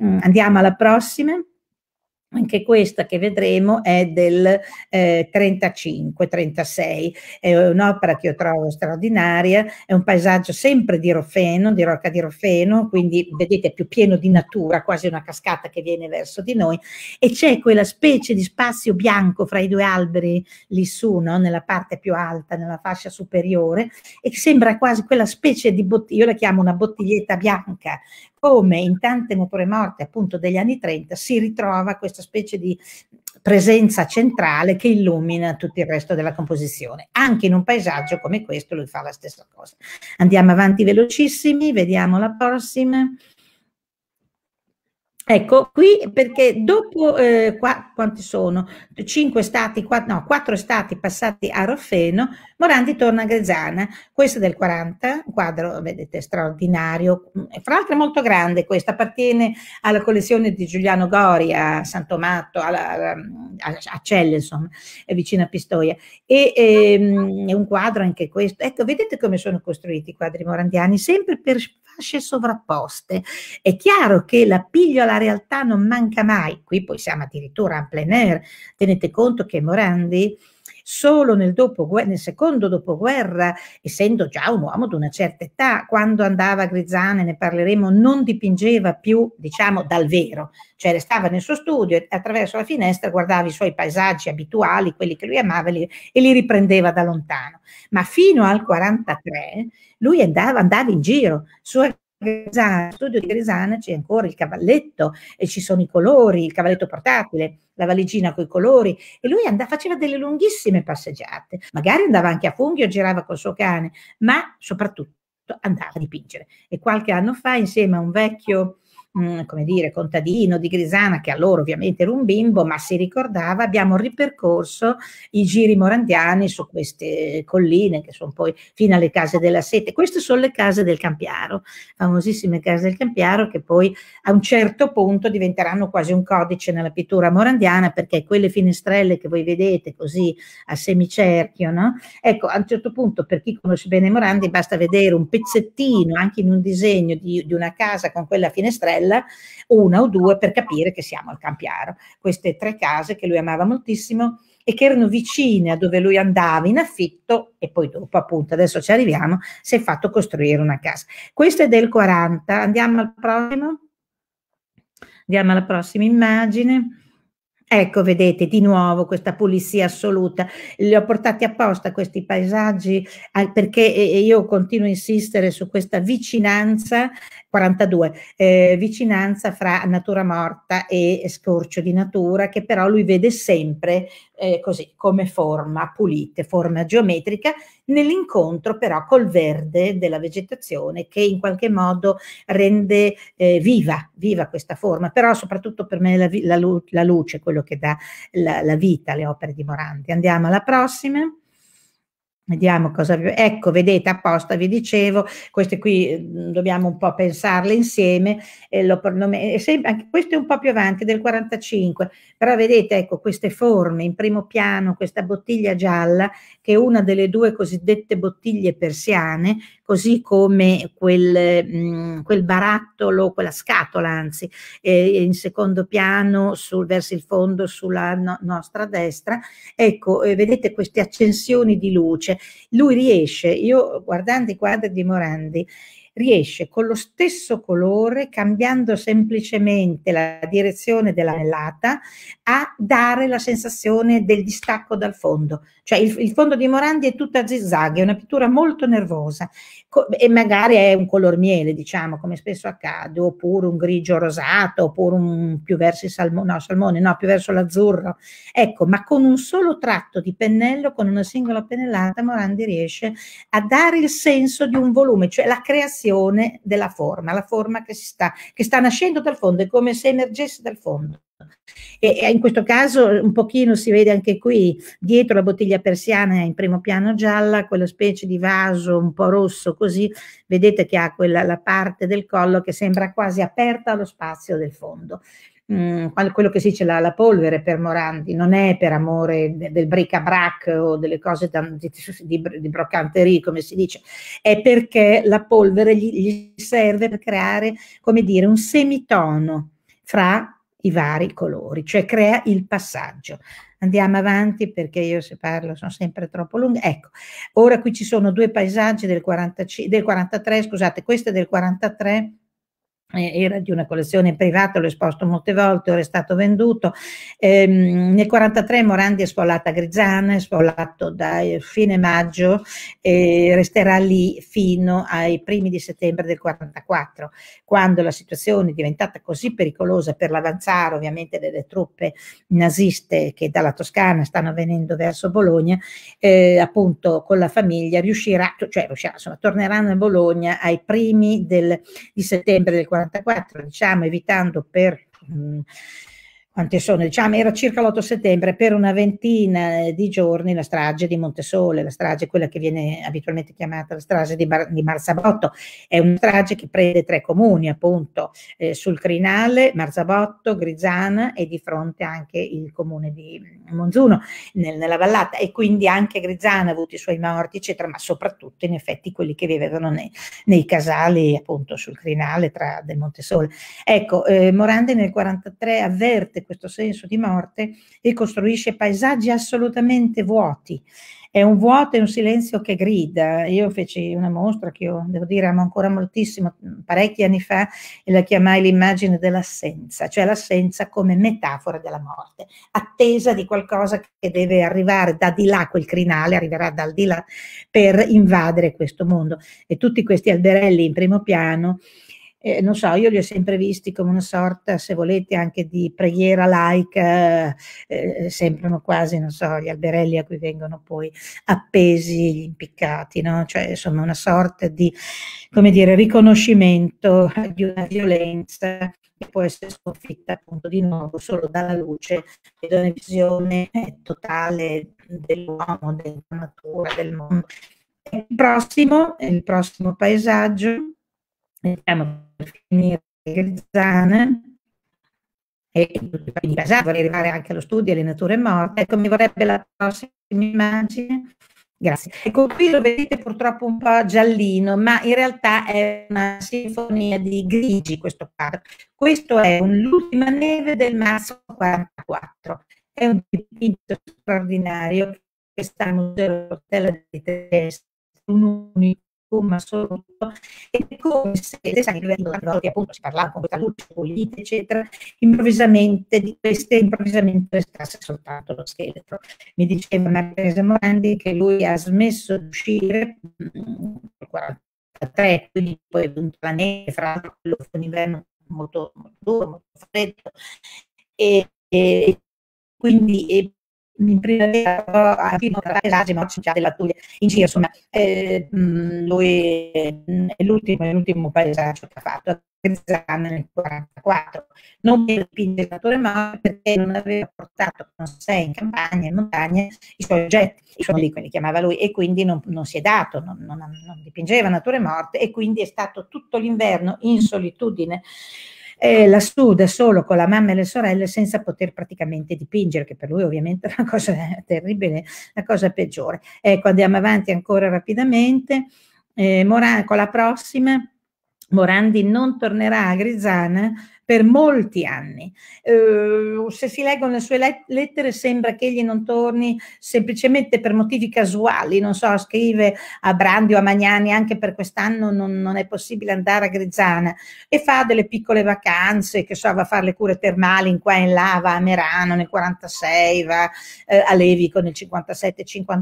Mm, andiamo alla prossima anche questa che vedremo è del eh, 35-36, è un'opera che io trovo straordinaria, è un paesaggio sempre di Rofeno, di Rocca di Rofeno, quindi vedete più pieno di natura, quasi una cascata che viene verso di noi, e c'è quella specie di spazio bianco fra i due alberi lì su, no? nella parte più alta, nella fascia superiore, e sembra quasi quella specie di bottiglia, io la chiamo una bottiglietta bianca, come in tante Motore Morte appunto degli anni 30 si ritrova questa specie di presenza centrale che illumina tutto il resto della composizione. Anche in un paesaggio come questo lui fa la stessa cosa. Andiamo avanti velocissimi, vediamo la prossima. Ecco, qui perché dopo, eh, qua, quanti sono? Cinque stati, quattro, no, quattro stati passati a Roffeno, Morandi torna a Grezzana. Questo è del 40, un quadro, vedete, straordinario. Fra l'altro è molto grande questa, appartiene alla collezione di Giuliano Gori a San Tomato, alla, alla, a Celle, insomma, è vicino a Pistoia. E ehm, è un quadro anche questo. Ecco, vedete come sono costruiti i quadri morandiani, sempre per fasce sovrapposte. È chiaro che la pigliola la realtà non manca mai. Qui poi siamo addirittura en plein air. Tenete conto che Morandi solo nel, dopoguerra, nel, secondo dopoguerra, essendo già un uomo di una certa età, quando andava a Grizzane, ne parleremo, non dipingeva più, diciamo, dal vero, cioè restava nel suo studio e attraverso la finestra guardava i suoi paesaggi abituali, quelli che lui amava, li, e li riprendeva da lontano. Ma fino al 43 lui andava, andava in giro, su Gresana, studio di Gresana c'è ancora il cavalletto e ci sono i colori, il cavalletto portatile, la valigina con i colori e lui andava, faceva delle lunghissime passeggiate, magari andava anche a funghi o girava col suo cane, ma soprattutto andava a dipingere e qualche anno fa insieme a un vecchio Mm, come dire, contadino di Grisana, che allora ovviamente era un bimbo, ma si ricordava, abbiamo ripercorso i giri morandiani su queste colline che sono poi fino alle case della sete. Queste sono le case del Campiaro, famosissime case del Campiaro che poi a un certo punto diventeranno quasi un codice nella pittura morandiana perché quelle finestrelle che voi vedete così a semicerchio, no? ecco, a un certo punto per chi conosce bene Morandi basta vedere un pezzettino anche in un disegno di, di una casa con quella finestrella Cittadella, una o due per capire che siamo al Campiaro. Queste tre case che lui amava moltissimo e che erano vicine a dove lui andava in affitto e poi dopo appunto adesso ci arriviamo si è fatto costruire una casa Questo è del 40 andiamo al prossimo andiamo alla prossima immagine Ecco, vedete di nuovo questa pulizia assoluta. Li ho portati apposta questi paesaggi perché io continuo a insistere su questa vicinanza, 42, eh, vicinanza fra natura morta e scorcio di natura, che però lui vede sempre eh, così come forma pulita, forma geometrica, nell'incontro però col verde della vegetazione che in qualche modo rende eh, viva, viva questa forma, però soprattutto per me la, la, la luce, quello che dà la, la vita alle opere di Morandi. Andiamo alla prossima. Vediamo cosa Ecco, vedete, apposta vi dicevo, queste qui mm, dobbiamo un po' pensarle insieme, e lo, è sempre, anche questo è un po' più avanti del 45, però vedete, ecco, queste forme in primo piano, questa bottiglia gialla, che è una delle due cosiddette bottiglie persiane, così come quel, mh, mm, quel barattolo, quella scatola anzi, eh, in secondo piano sul, verso il fondo sulla no, nostra destra. Ecco, eh, vedete queste accensioni di luce. Lui riesce, io guardando i quadri di Morandi, riesce con lo stesso colore, cambiando semplicemente la direzione della dell'anellata, a dare la sensazione del distacco dal fondo. Cioè il, il fondo di Morandi è tutta a zigzag, è una pittura molto nervosa e magari è un color miele, diciamo, come spesso accade, oppure un grigio rosato, oppure un più verso il salmone, no, salmone, no, più verso l'azzurro. Ecco, ma con un solo tratto di pennello, con una singola pennellata, Morandi riesce a dare il senso di un volume, cioè la creazione della forma, la forma che, sta, che sta nascendo dal fondo, è come se emergesse dal fondo. E, in questo caso un pochino si vede anche qui, dietro la bottiglia persiana in primo piano gialla, quella specie di vaso un po' rosso così, vedete che ha quella la parte del collo che sembra quasi aperta allo spazio del fondo. Mm, quello che si dice la, la, polvere per Morandi non è per amore de, del bric-a-brac o delle cose da, di, di, di broccanterie, come si dice, è perché la polvere gli, gli serve per creare, come dire, un semitono fra i vari colori, cioè crea il passaggio. Andiamo avanti perché io se parlo sono sempre troppo lunghi. Ecco, ora qui ci sono due paesaggi del, 45, del 43, scusate, questo è del 43 eh, era di una collezione privata, l'ho esposto molte volte, ora è stato venduto. Eh, nel 1943 Morandi è sfollata a Grizzana, è sfollato da eh, fine maggio e resterà lì fino ai primi di settembre del 1944, quando la situazione è diventata così pericolosa per l'avanzare ovviamente delle truppe naziste che dalla Toscana stanno venendo verso Bologna, eh, appunto con la famiglia riuscirà, cioè riuscirà, insomma, torneranno a Bologna ai primi del, di settembre del 1944 44, diciamo, evitando per... Mh, quante sono, diciamo, era circa l'8 settembre, per una ventina di giorni la strage di Montesole, la strage quella che viene abitualmente chiamata la strage di, Mar- di Marzabotto, è una strage che prende tre comuni appunto, eh, sul Crinale, Marzabotto, Grizzana e di fronte anche il comune di Monzuno nel, nella vallata e quindi anche Grizzana ha avuto i suoi morti eccetera, ma soprattutto in effetti quelli che vivevano nei, nei casali appunto sul Crinale tra del Montesole. Ecco, eh, Morandi nel 1943 avverte questo senso di morte e costruisce paesaggi assolutamente vuoti. È un vuoto e un silenzio che grida. Io feci una mostra che io, devo dire, amo ancora moltissimo, mm, parecchi anni fa, e la chiamai l'immagine dell'assenza, cioè l'assenza come metafora della morte, attesa di qualcosa che deve arrivare da di là, quel crinale arriverà dal di là per invadere questo mondo. E tutti questi alberelli in primo piano eh, non so, io li ho sempre visti come una sorta, se volete, anche di preghiera laica, eh, eh sembrano quasi, non so, gli alberelli a cui vengono poi appesi gli impiccati, no? cioè insomma una sorta di, come dire, riconoscimento di una violenza che può essere sconfitta appunto di nuovo solo dalla luce e da una visione eh, totale dell'uomo, della natura, del mondo. Il prossimo, il prossimo paesaggio mettiamo per finire le Grisane e quindi Basar vorrei arrivare anche allo studio delle nature morte ecco mi vorrebbe la prossima immagine grazie ecco qui lo vedete purtroppo un po' giallino ma in realtà è una sinfonia di grigi questo quadro questo è un l'ultima neve del marzo 44 è un dipinto straordinario che sta al museo della di Trieste un unico somma assoluto, è come se, sai, una volta appunto si parlava con questa luce pulita, eccetera, improvvisamente di queste improvvisamente restasse soltanto lo scheletro. Mi diceva Marchese Morandi che lui ha smesso di uscire nel mm, 43, quindi poi è venuto la neve, fra l'altro quello fu un inverno molto, molto duro, molto freddo, e, e quindi e in primavera eh, anche in Casasimo, ma c'è della Puglia in giro insomma eh, lui è l'ultimo, è l'ultimo paesaggio che ha fatto Trezzana nel 1944 non per dipingere la Torre Mauer perché non aveva portato con sé in campagna, in montagna i suoi oggetti i suoi lì li chiamava lui e quindi non, non si è dato non, non, non dipingeva la Torre Morte e quindi è stato tutto l'inverno in solitudine eh, lassù da solo con la mamma e le sorelle senza poter praticamente dipingere, che per lui ovviamente è una cosa terribile, la cosa peggiore. Ecco, andiamo avanti ancora rapidamente. Eh, Morano, con la prossima. Morandi non tornerà a Grizzana per molti anni. Eh, se si leggono le sue lettere sembra che egli non torni semplicemente per motivi casuali, non so, scrive a Brandi o a Magnani anche per quest'anno non, non è possibile andare a Grizzana e fa delle piccole vacanze, che so, va a fare le cure termali in qua e in là, va a Merano nel 46, va eh, a Levico nel 57-58.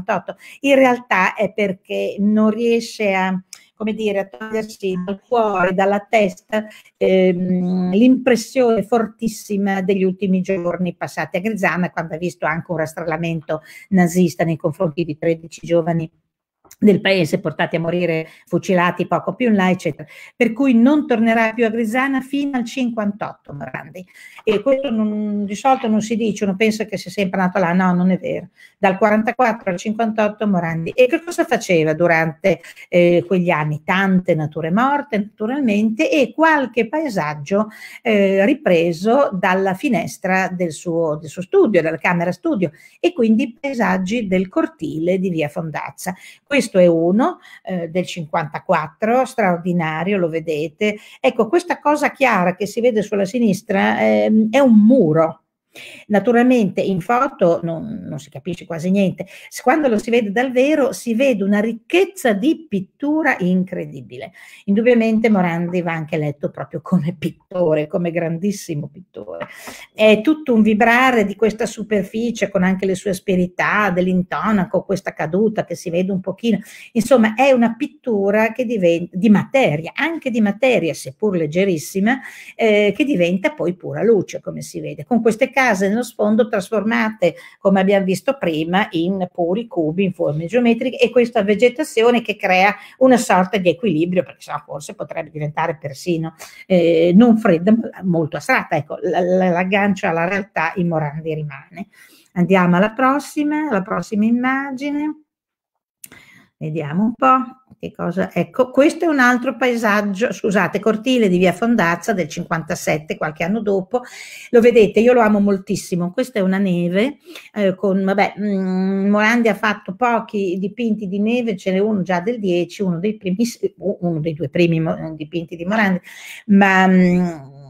In realtà è perché non riesce a come dire, a togliersi dal cuore, dalla testa ehm, l'impressione fortissima degli ultimi giorni passati a Grizzana, quando ha visto anche un rastrellamento nazista nei confronti di 13 giovani del paese, portati a morire fucilati poco più in là, eccetera. Per cui non tornerà più a Grisana fino al 58 Morandi. E questo non, di solito non si dice, uno pensa che sia sempre nato là, no, non è vero. Dal 44 al 58 Morandi. E che cosa faceva durante eh, quegli anni? Tante nature morte, naturalmente, e qualche paesaggio eh, ripreso dalla finestra del suo, del suo studio, dalla camera studio, e quindi paesaggi del cortile di via Fondazza. Questo questo è uno eh, del 54, straordinario, lo vedete. Ecco, questa cosa chiara che si vede sulla sinistra eh, è un muro, Naturalmente in foto non, non si capisce quasi niente, quando lo si vede dal vero si vede una ricchezza di pittura incredibile. Indubbiamente Morandi va anche letto proprio come pittore, come grandissimo pittore. È tutto un vibrare di questa superficie con anche le sue asperità, dell'intonaco, questa caduta che si vede un pochino. Insomma, è una pittura che diventa di materia, anche di materia, seppur leggerissima, eh, che diventa poi pura luce, come si vede. Con queste case case nello sfondo trasformate, come abbiamo visto prima, in puri cubi in forme geometriche e questa vegetazione che crea una sorta di equilibrio, perché sennò forse potrebbe diventare persino eh, non fredda, ma molto astratta. Ecco, l'aggancio alla realtà in Morandi rimane. Andiamo alla prossima, alla prossima immagine. Vediamo un po' che cosa. Ecco, questo è un altro paesaggio, scusate, cortile di via Fondazza del 57, qualche anno dopo. Lo vedete, io lo amo moltissimo. Questa è una neve eh, con, vabbè, mh, mm, Morandi ha fatto pochi dipinti di neve, ce n'è uno già del 10, uno dei, primi, uno dei due primi eh, dipinti di Morandi, ma mh, mm,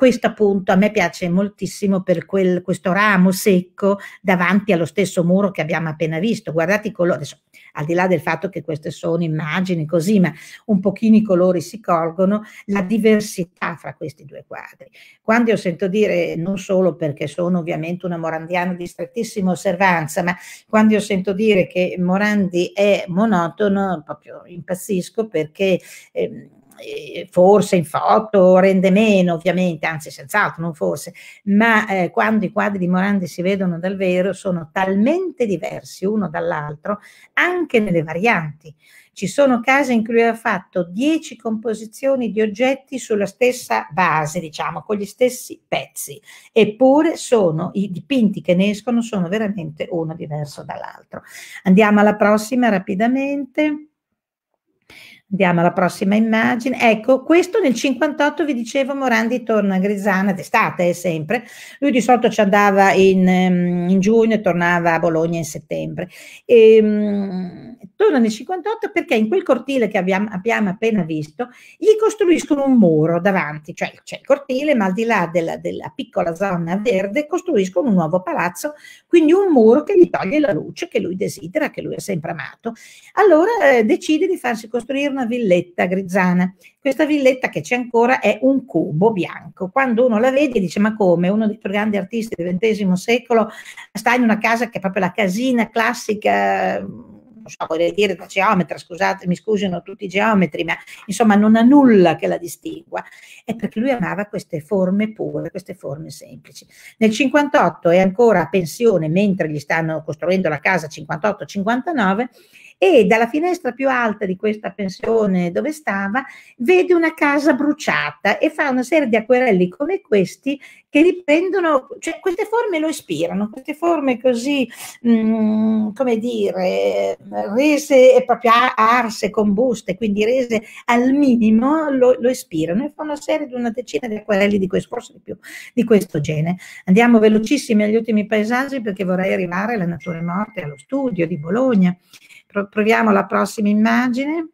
questo appunto a me piace moltissimo per quel, questo ramo secco davanti allo stesso muro che abbiamo appena visto. Guardate i colori, adesso, al di là del fatto che queste sono immagini così, ma un pochino i colori si colgono, la diversità fra questi due quadri. Quando io sento dire, non solo perché sono ovviamente una morandiana di strettissima osservanza, ma quando io sento dire che Morandi è monotono, proprio impazzisco perché... Eh, eh, forse in foto rende meno ovviamente, anzi senz'altro non forse, ma eh, quando i quadri di Morandi si vedono dal vero sono talmente diversi uno dall'altro anche nelle varianti. Ci sono case in cui lui ha fatto dieci composizioni di oggetti sulla stessa base, diciamo, con gli stessi pezzi, eppure sono, i dipinti che ne escono sono veramente uno diverso dall'altro. Andiamo alla prossima rapidamente. Andiamo alla prossima immagine. Ecco, questo nel 58 vi dicevo Morandi torna a Grisana d'estate, è eh, sempre. Lui di solito ci andava in, ehm, in giugno e tornava a Bologna in settembre. E, ehm, torna nel 58 perché in quel cortile che abbiamo, abbiamo, appena visto gli costruiscono un muro davanti, cioè c'è il cortile, ma al di là della, della piccola zona verde costruiscono un nuovo palazzo, quindi un muro che gli toglie la luce che lui desidera, che lui ha sempre amato. Allora eh, decide di farsi costruire una una villetta grigiana. Questa villetta che c'è ancora è un cubo bianco. Quando uno la vede dice ma come? Uno dei più grandi artisti del XX secolo sta in una casa che è proprio la casina classica non so, vorrei dire da geometra, scusate, mi scusino tutti i geometri, ma insomma non ha nulla che la distingua, è perché lui amava queste forme pure, queste forme semplici. Nel 58 è ancora a pensione mentre gli stanno costruendo la casa 58-59 e dalla finestra più alta di questa pensione dove stava vede una casa bruciata e fa una serie di acquerelli come questi che riprendono, cioè queste forme lo ispirano, queste forme così, mh, mm, come dire, rese e proprio arse, combuste, quindi rese al minimo, lo, lo ispirano e fa una serie di una decina di acquerelli di questo, forse di più, di questo genere. Andiamo velocissimi agli ultimi paesaggi perché vorrei arrivare alla natura morte, allo studio di Bologna proviamo la prossima immagine.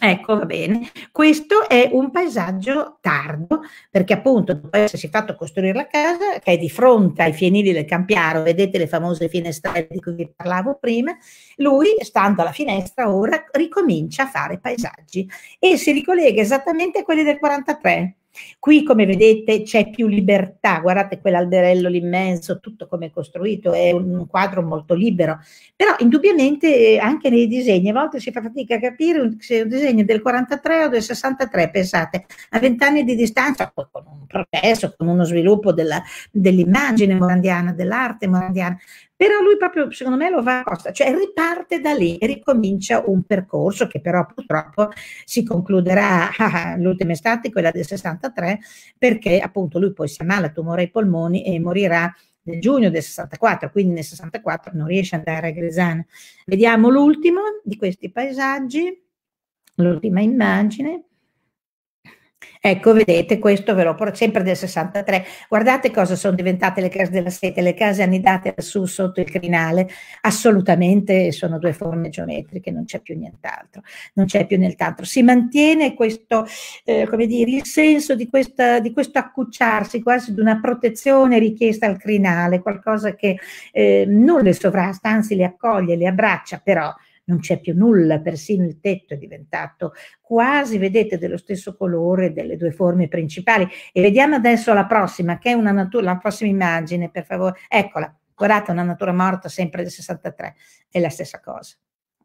Ecco, va bene. Questo è un paesaggio tardo, perché appunto dopo essersi fatto costruire la casa, che è di fronte ai fienili del Campiaro, vedete le famose finestrelle di cui vi parlavo prima, lui, stando alla finestra ora, ricomincia a fare paesaggi e si ricollega esattamente a quelli del 43 Qui, come vedete, c'è più libertà. Guardate quell'alberello l'immenso, tutto come è costruito, è un quadro molto libero. Però, indubbiamente, anche nei disegni, a volte si fa fatica a capire se un disegno del 43 o del 63, pensate, a vent'anni di distanza, con un processo, con uno sviluppo della, dell'immagine morandiana, dell'arte morandiana, però lui proprio, secondo me, lo va a costa, cioè riparte da lì e ricomincia un percorso che però purtroppo si concluderà ah, ah, l'ultima estate, quella del 63, perché appunto lui poi si ammala, tumore ai polmoni e morirà nel giugno del 64, quindi nel 64 non riesce ad andare a Gresana. Vediamo l'ultimo di questi paesaggi, l'ultima immagine. Ecco, vedete, questo ve lo l'ho sempre del 63. Guardate cosa sono diventate le case della sete, le case annidate su sotto il crinale. Assolutamente sono due forme geometriche, non c'è più nient'altro, non c'è più nient'altro. Si mantiene questo, eh, come dire, il senso di, questa, di, questo accucciarsi quasi di una protezione richiesta al crinale, qualcosa che eh, non le sovrasta, anzi le accoglie, le abbraccia, però non c'è più nulla, persino il tetto è diventato quasi, vedete, dello stesso colore delle due forme principali. E vediamo adesso la prossima, che è una natura, la prossima immagine, per favore. Eccola, guardate, una natura morta sempre del 63, è la stessa cosa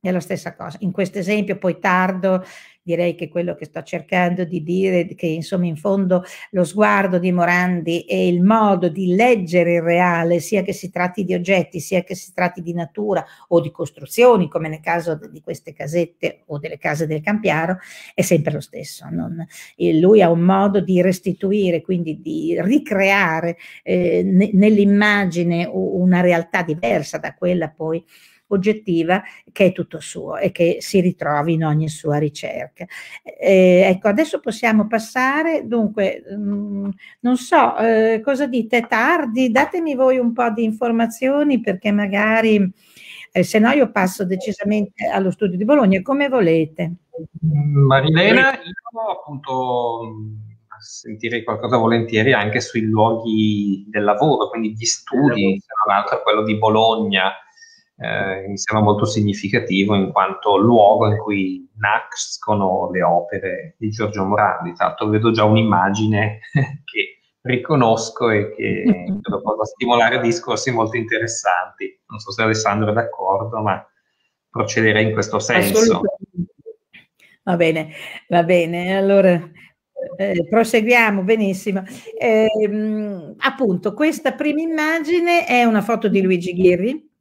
è la stessa cosa. In questo esempio, poi tardo, direi che quello che sto cercando di dire, che insomma in fondo lo sguardo di Morandi e il modo di leggere il reale, sia che si tratti di oggetti, sia che si tratti di natura o di costruzioni, come nel caso di queste casette o delle case del Campiaro, è sempre lo stesso. Non, lui ha un modo di restituire, quindi di ricreare eh, nell'immagine una realtà diversa da quella poi oggettiva che è tutto suo e che si ritrovi in ogni sua ricerca. Eh, ecco, adesso possiamo passare, dunque, mh, mm, non so eh, cosa dite, è tardi, datemi voi un po' di informazioni perché magari eh, se no io passo decisamente allo studio di Bologna, come volete. Marilena, io appunto mm, sentirei qualcosa volentieri anche sui luoghi del lavoro, quindi gli studi, se non quello di Bologna, eh, mi sembra molto significativo in quanto luogo in cui nascono le opere di Giorgio Morandi. Tanto vedo già un'immagine che riconosco e che credo possa stimolare discorsi molto interessanti. Non so se Alessandro è d'accordo, ma procederei in questo senso. Va bene, va bene. Allora eh, proseguiamo benissimo. Eh, appunto, questa prima immagine è una foto di Luigi Ghirri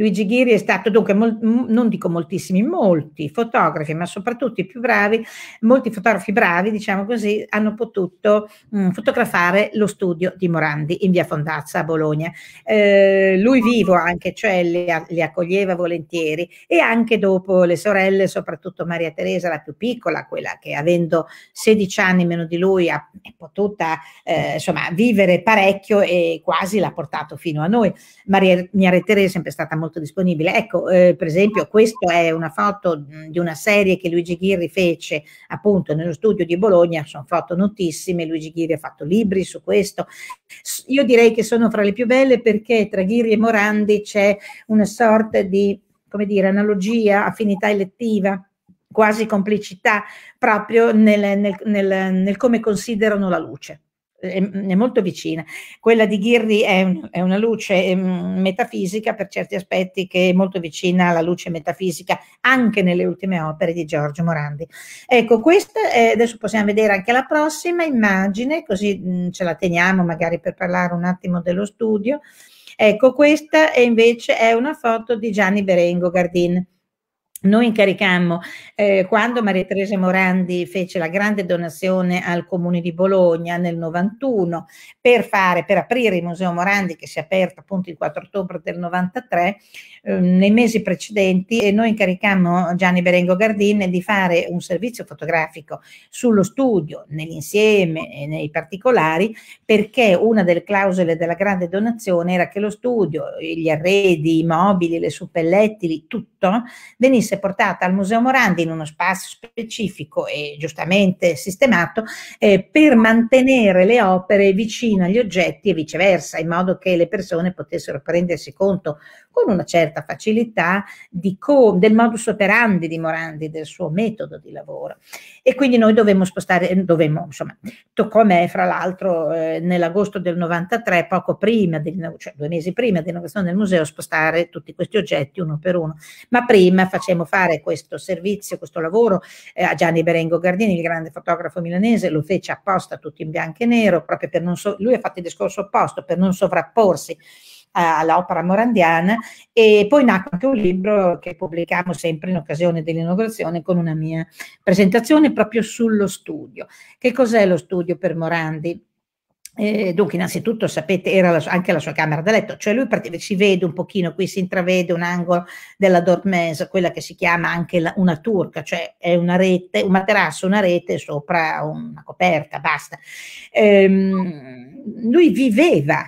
Luigi Ghiri è stato dunque, mol, non dico moltissimi, molti fotografi, ma soprattutto i più bravi, molti fotografi bravi, diciamo così, hanno potuto mh, mm, fotografare lo studio di Morandi in via Fondazza a Bologna. Eh, lui vivo anche, cioè li, li accoglieva volentieri e anche dopo le sorelle, soprattutto Maria Teresa, la più piccola, quella che avendo 16 anni meno di lui ha, è potuta eh, insomma vivere parecchio e quasi l'ha portato fino a noi. Maria, Maria Teresa è sempre stata molto foto disponibile. Ecco, eh, per esempio, questa è una foto di una serie che Luigi Ghirri fece appunto nello studio di Bologna, sono foto notissime, Luigi Ghirri ha fatto libri su questo. Io direi che sono fra le più belle perché tra Ghirri e Morandi c'è una sorta di, come dire, analogia, affinità elettiva quasi complicità proprio nel, nel, nel, nel come considerano la luce è molto vicina. Quella di Ghirri è, è, una luce ehm, metafisica per certi aspetti che è molto vicina alla luce metafisica anche nelle ultime opere di Giorgio Morandi. Ecco, questa è, adesso possiamo vedere anche la prossima immagine, così mh, mm, ce la teniamo magari per parlare un attimo dello studio. Ecco, questa è invece è una foto di Gianni Berengo Gardin noi incaricammo, eh, quando Maria Teresa Morandi fece la grande donazione al Comune di Bologna nel 91 per, fare, per aprire il Museo Morandi che si è aperto appunto il 4 ottobre del 93, Ehm, nei mesi precedenti noi incaricammo Gianni Berengo Gardin di fare un servizio fotografico sullo studio, nell'insieme e nei particolari, perché una delle clausole della grande donazione era che lo studio, gli arredi, i mobili, le suppellettili, tutto venisse portato al Museo Morandi in uno spazio specifico e giustamente sistemato eh, per mantenere le opere vicino agli oggetti e viceversa, in modo che le persone potessero prendersi conto con una certa facilità co- del modus operandi di Morandi, del suo metodo di lavoro. E quindi noi dovevamo spostare, eh, dovevamo, insomma, toccò a me, fra l'altro, eh, nell'agosto del 93, poco prima, del, cioè due mesi prima dell'inaugurazione del museo, spostare tutti questi oggetti uno per uno. Ma prima facciamo fare questo servizio, questo lavoro eh, a Gianni Berengo Gardini, il grande fotografo milanese, lo fece apposta tutto in bianco e nero, proprio per non so- lui ha fatto il discorso opposto, per non sovrapporsi all'Opera Morandiana e poi nacque anche un libro che pubblichiamo sempre in occasione dell'inaugurazione con una mia presentazione proprio sullo studio. Che cos'è lo studio per Morandi? Eh, dunque, innanzitutto sapete, era la, anche la sua camera da letto, cioè lui si vede un pochino, qui si intravede un angolo della dormesa, quella che si chiama anche la, una turca, cioè è una rete, un materasso, una rete sopra una coperta, basta. Eh, lui viveva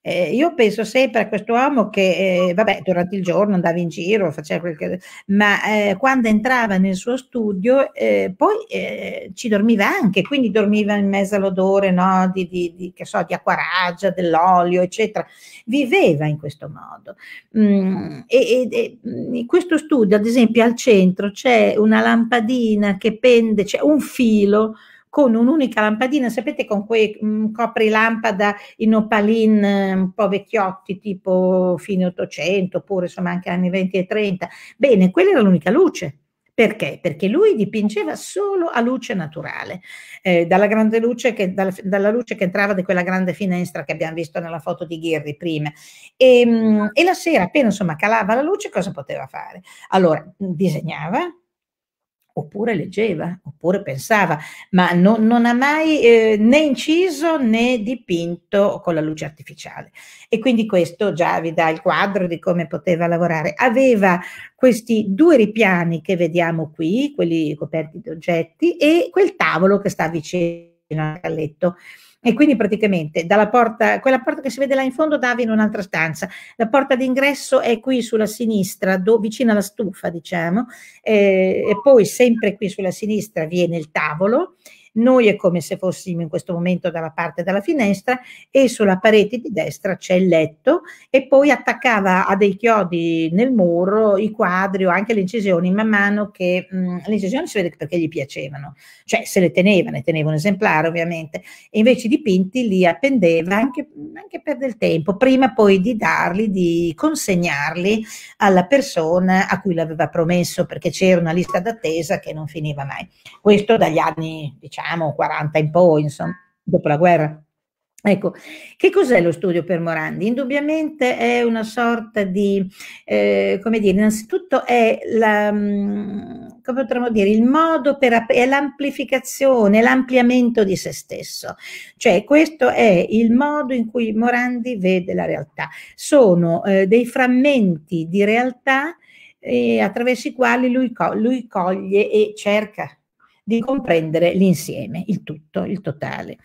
eh, io penso sempre a quest'uomo che, eh, vabbè, durante il giorno andava in giro, faceva quel che... ma eh, quando entrava nel suo studio eh, poi eh, ci dormiva anche, quindi dormiva in mezzo all'odore no? di, di, di, so, di acquaraggia, dell'olio, eccetera. Viveva in questo modo. Mm, e, e, mm, in questo studio, ad esempio, al centro c'è una lampadina che pende, c'è un filo con un'unica lampadina, sapete con quei mm, copri lampada in opalin mm, un po' vecchiotti, tipo fine 800, oppure insomma anche anni 20 e 30. Bene, quella era l'unica luce. Perché? Perché lui dipingeva solo a luce naturale, eh, dalla, luce che, dalla, dalla, luce che entrava da quella grande finestra che abbiamo visto nella foto di Ghirri prima. E, mm, e la sera, appena insomma calava la luce, cosa poteva fare? Allora, disegnava, oppure leggeva, oppure pensava, ma no, non ha mai eh, né inciso né dipinto con la luce artificiale. E quindi questo già vi dà il quadro di come poteva lavorare. Aveva questi due ripiani che vediamo qui, quelli coperti di oggetti, e quel tavolo che sta vicino al letto. E quindi praticamente dalla porta, quella porta che si vede là in fondo dava in un'altra stanza. La porta d'ingresso è qui sulla sinistra, do, vicino alla stufa, diciamo, eh, e poi sempre qui sulla sinistra viene il tavolo noi è come se fossimo in questo momento dalla parte della finestra e sulla parete di destra c'è il letto e poi attaccava a dei chiodi nel muro i quadri o anche le incisioni man mano che mh, mm, le incisioni si vede perché gli piacevano, cioè se le teneva, ne teneva un esemplare ovviamente e invece i dipinti li appendeva anche, anche per del tempo, prima poi di darli, di consegnarli alla persona a cui l'aveva promesso perché c'era una lista d'attesa che non finiva mai. Questo dagli anni diciamo diciamo 40 in poi, insomma, dopo la guerra. Ecco, che cos'è lo studio per Morandi? Indubbiamente è una sorta di, eh, come dire, innanzitutto è la, mm, come potremmo dire, il modo per è l'amplificazione, l'ampliamento di se stesso. Cioè questo è il modo in cui Morandi vede la realtà. Sono eh, dei frammenti di realtà eh, attraverso i quali lui, lui coglie e cerca di comprendere l'insieme, il tutto, il totale.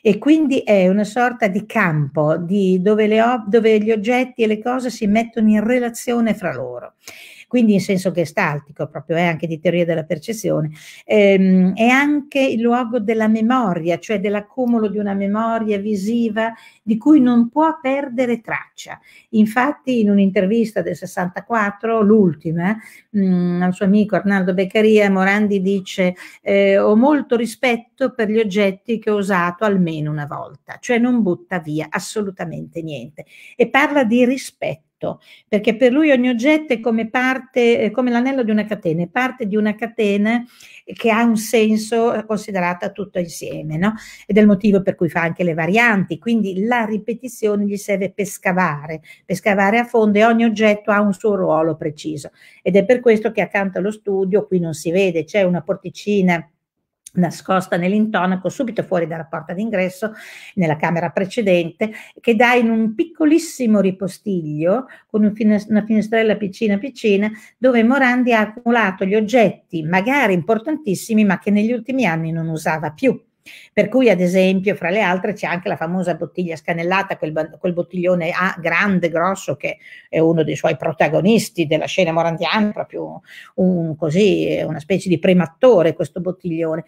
E quindi è una sorta di campo di dove, le, dove gli oggetti e le cose si mettono in relazione fra loro quindi in senso gestaltico, proprio è eh, anche di teoria della percezione, ehm, è anche il luogo della memoria, cioè dell'accumulo di una memoria visiva di cui non può perdere traccia. Infatti in un'intervista del 64, l'ultima, mh, mm, al suo amico Arnaldo Beccaria, Morandi dice eh, ho molto rispetto per gli oggetti che ho usato almeno una volta, cioè non butta via assolutamente niente e parla di rispetto oggetto, perché per lui ogni oggetto è come, parte, come l'anello di una catena, è parte di una catena che ha un senso eh, considerata tutto insieme, no? Ed è il motivo per cui fa anche le varianti, quindi la ripetizione gli serve per scavare, per scavare a fondo e ogni oggetto ha un suo ruolo preciso ed è per questo che accanto allo studio qui non si vede, c'è una porticina nascosta nell'intonaco subito fuori dalla porta d'ingresso nella camera precedente che dà in un piccolissimo ripostiglio con un finest- una finestrella piccina piccina dove Morandi ha accumulato gli oggetti magari importantissimi ma che negli ultimi anni non usava più per cui, ad esempio, fra le altre c'è anche la famosa bottiglia scannellata, quel, quel bottiglione a grande, grosso, che è uno dei suoi protagonisti della scena morantiana, proprio un, così, una specie di primattore questo bottiglione.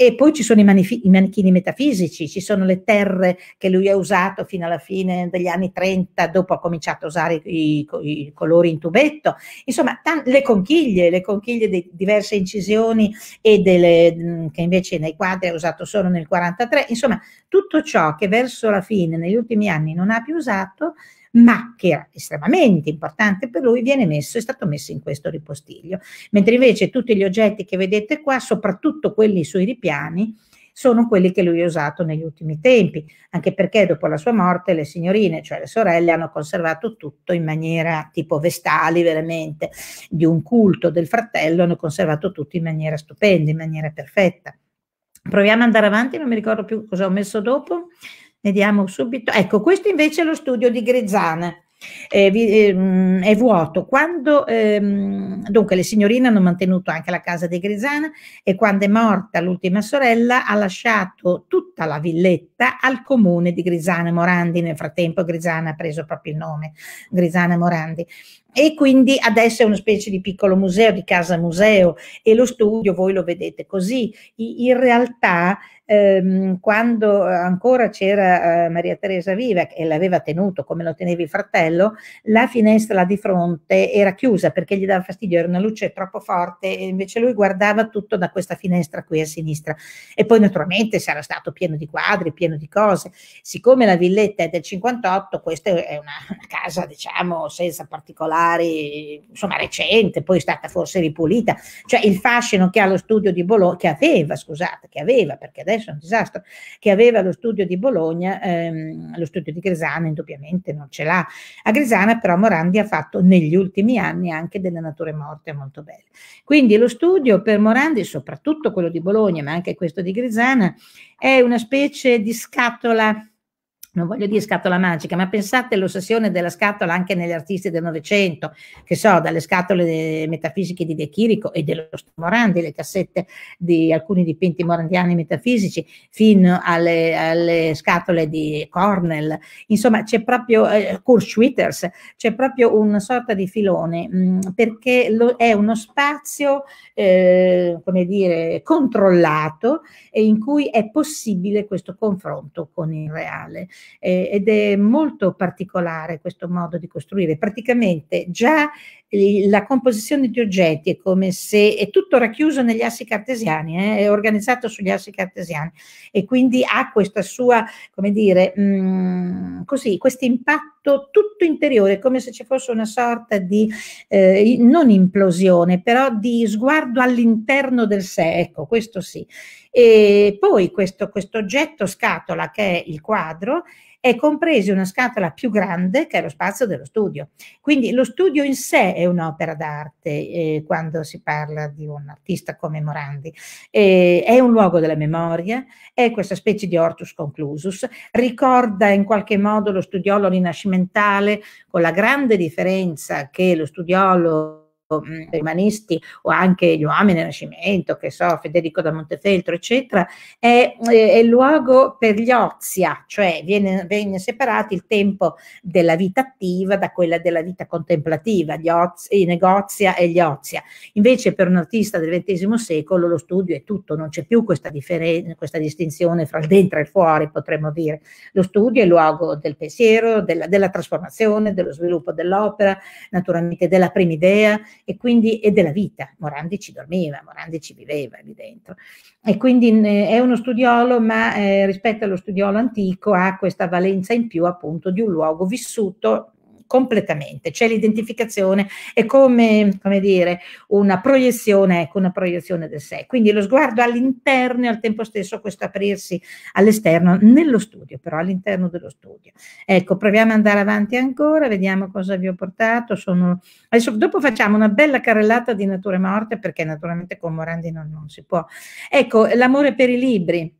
E poi ci sono i, manifi- i, manichini metafisici, ci sono le terre che lui ha usato fino alla fine degli anni 30, dopo ha cominciato a usare i, i colori in tubetto, insomma t- le conchiglie, le conchiglie di diverse incisioni e delle, mm, che invece nei quadri ha usato solo nel 43, insomma tutto ciò che verso la fine, negli ultimi anni, non ha più usato, ma che era estremamente importante per lui, viene messo, è stato messo in questo ripostiglio. Mentre invece tutti gli oggetti che vedete qua, soprattutto quelli sui ripiani, sono quelli che lui ha usato negli ultimi tempi, anche perché dopo la sua morte le signorine, cioè le sorelle, hanno conservato tutto in maniera tipo vestali veramente, di un culto del fratello, hanno conservato tutto in maniera stupenda, in maniera perfetta. Proviamo ad andare avanti, non mi ricordo più cosa ho messo dopo. Vediamo subito. Ecco, questo invece è lo studio di Grezzana. Eh, ehm, è vuoto. Quando, ehm, dunque, le signorine hanno mantenuto anche la casa di Grisana e quando è morta l'ultima sorella ha lasciato tutta la villetta al comune di Grisana Morandi. Nel frattempo Grisana ha preso proprio il nome, Grisana Morandi. E quindi adesso è una specie di piccolo museo, di casa museo e lo studio voi lo vedete così. in realtà ehm, quando eh, ancora c'era eh, Maria Teresa viva e l'aveva tenuto come lo teneva il fratello, la finestra di fronte era chiusa perché gli dava fastidio, era una luce troppo forte e invece lui guardava tutto da questa finestra qui a sinistra. E poi naturalmente sarà stato pieno di quadri, pieno di cose. Siccome la villetta è del 58, questa è una, una casa diciamo senza particolari, insomma recente, poi è stata forse ripulita, cioè il fascino che ha lo studio di Bologna, che aveva, scusate, che aveva, perché adesso successo, un disastro, che aveva lo studio di Bologna, ehm, lo studio di Grisana indubbiamente non ce l'ha. A Grisana però Morandi ha fatto negli ultimi anni anche delle nature morte molto belle. Quindi lo studio per Morandi, soprattutto quello di Bologna, ma anche questo di Grisana, è una specie di scatola non voglio dire scatola magica, ma pensate all'ossessione della scatola anche negli artisti del Novecento, che so, dalle scatole metafisiche di De Chirico e dello Morandi, le cassette di alcuni dipinti morandiani metafisici, fino alle, alle scatole di Cornell. Insomma, c'è proprio eh, Kurschwitters, c'è proprio una sorta di filone, mh, mm, perché lo, è uno spazio, eh, come dire, controllato e in cui è possibile questo confronto con il reale eh, ed è molto particolare questo modo di costruire. Praticamente già la composizione di oggetti è come se è tutto racchiuso negli assi cartesiani, eh, è organizzato sugli assi cartesiani e quindi ha questa sua, come dire, mh, mm, così, questo impatto tutto interiore, come se ci fosse una sorta di, eh, non implosione, però di sguardo all'interno del sé, ecco, questo sì. E poi questo, questo oggetto scatola che è il quadro è compresa una scatola più grande che è lo spazio dello studio. Quindi lo studio in sé è un'opera d'arte eh, quando si parla di un artista come Morandi. Eh, è un luogo della memoria, è questa specie di ortus conclusus, ricorda in qualche modo lo studiolo rinascimentale con la grande differenza che lo studiolo i mm, mm. manisti o anche gli uomini del Rinascimento, che so, Federico da Montefeltro, eccetera, è, è il luogo per gli ozia, cioè viene, viene separato il tempo della vita attiva da quella della vita contemplativa, gli oz, i negozia e gli ozia. Invece per un artista del XX secolo lo studio è tutto, non c'è più questa, differen- questa distinzione fra il dentro e il fuori, potremmo dire. Lo studio è il luogo del pensiero, della, della trasformazione, dello sviluppo dell'opera, naturalmente della prima idea, e quindi è della vita. Morandi ci dormiva, Morandi ci viveva lì dentro. E quindi è uno studiolo, ma eh, rispetto allo studiolo antico ha questa valenza in più appunto di un luogo vissuto completamente. C'è l'identificazione, è come, come dire, una proiezione, ecco, una proiezione del sé. Quindi lo sguardo all'interno e al tempo stesso questo aprirsi all'esterno, nello studio, però all'interno dello studio. Ecco, proviamo ad andare avanti ancora, vediamo cosa vi ho portato. Sono... Adesso, dopo facciamo una bella carrellata di nature morte, perché naturalmente con Morandi non, non si può. Ecco, l'amore per i libri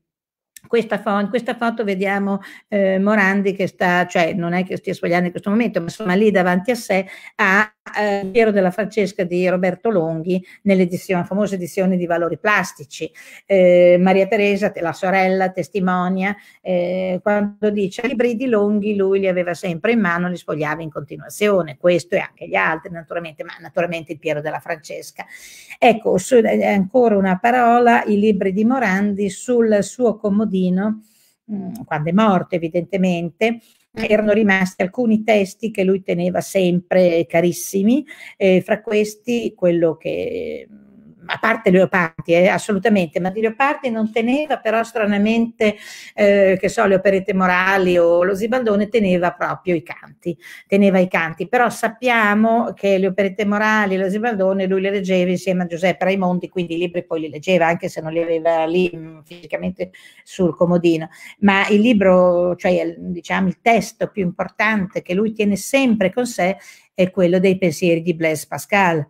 questa fo- in questa foto vediamo eh, Morandi che sta, cioè non è che stia sbagliando in questo momento, ma insomma lì davanti a sé ha eh, Piero della Francesca di Roberto Longhi nell'edizione, famosa edizione di Valori Plastici. Eh, Maria Teresa, la sorella, testimonia, eh, quando dice i libri di Longhi lui li aveva sempre in mano, li sfogliava in continuazione, questo e anche gli altri naturalmente, ma naturalmente il Piero della Francesca. Ecco, su, eh, eh, ancora una parola, i libri di Morandi sul suo comodino, mh, mm, quando è morto evidentemente, erano rimasti alcuni testi che lui teneva sempre carissimi, eh, fra questi quello che a parte Leopardi, eh, assolutamente, ma di Leopardi non teneva però stranamente, eh, che so, le operette morali o lo Zibaldone, teneva proprio i canti, teneva i canti, però sappiamo che le operette morali e lo Zibaldone lui le leggeva insieme a Giuseppe Raimondi, quindi i libri poi li leggeva, anche se non li aveva lì mm, fisicamente sul comodino, ma il libro, cioè diciamo il testo più importante che lui tiene sempre con sé è quello dei pensieri di Blaise Pascal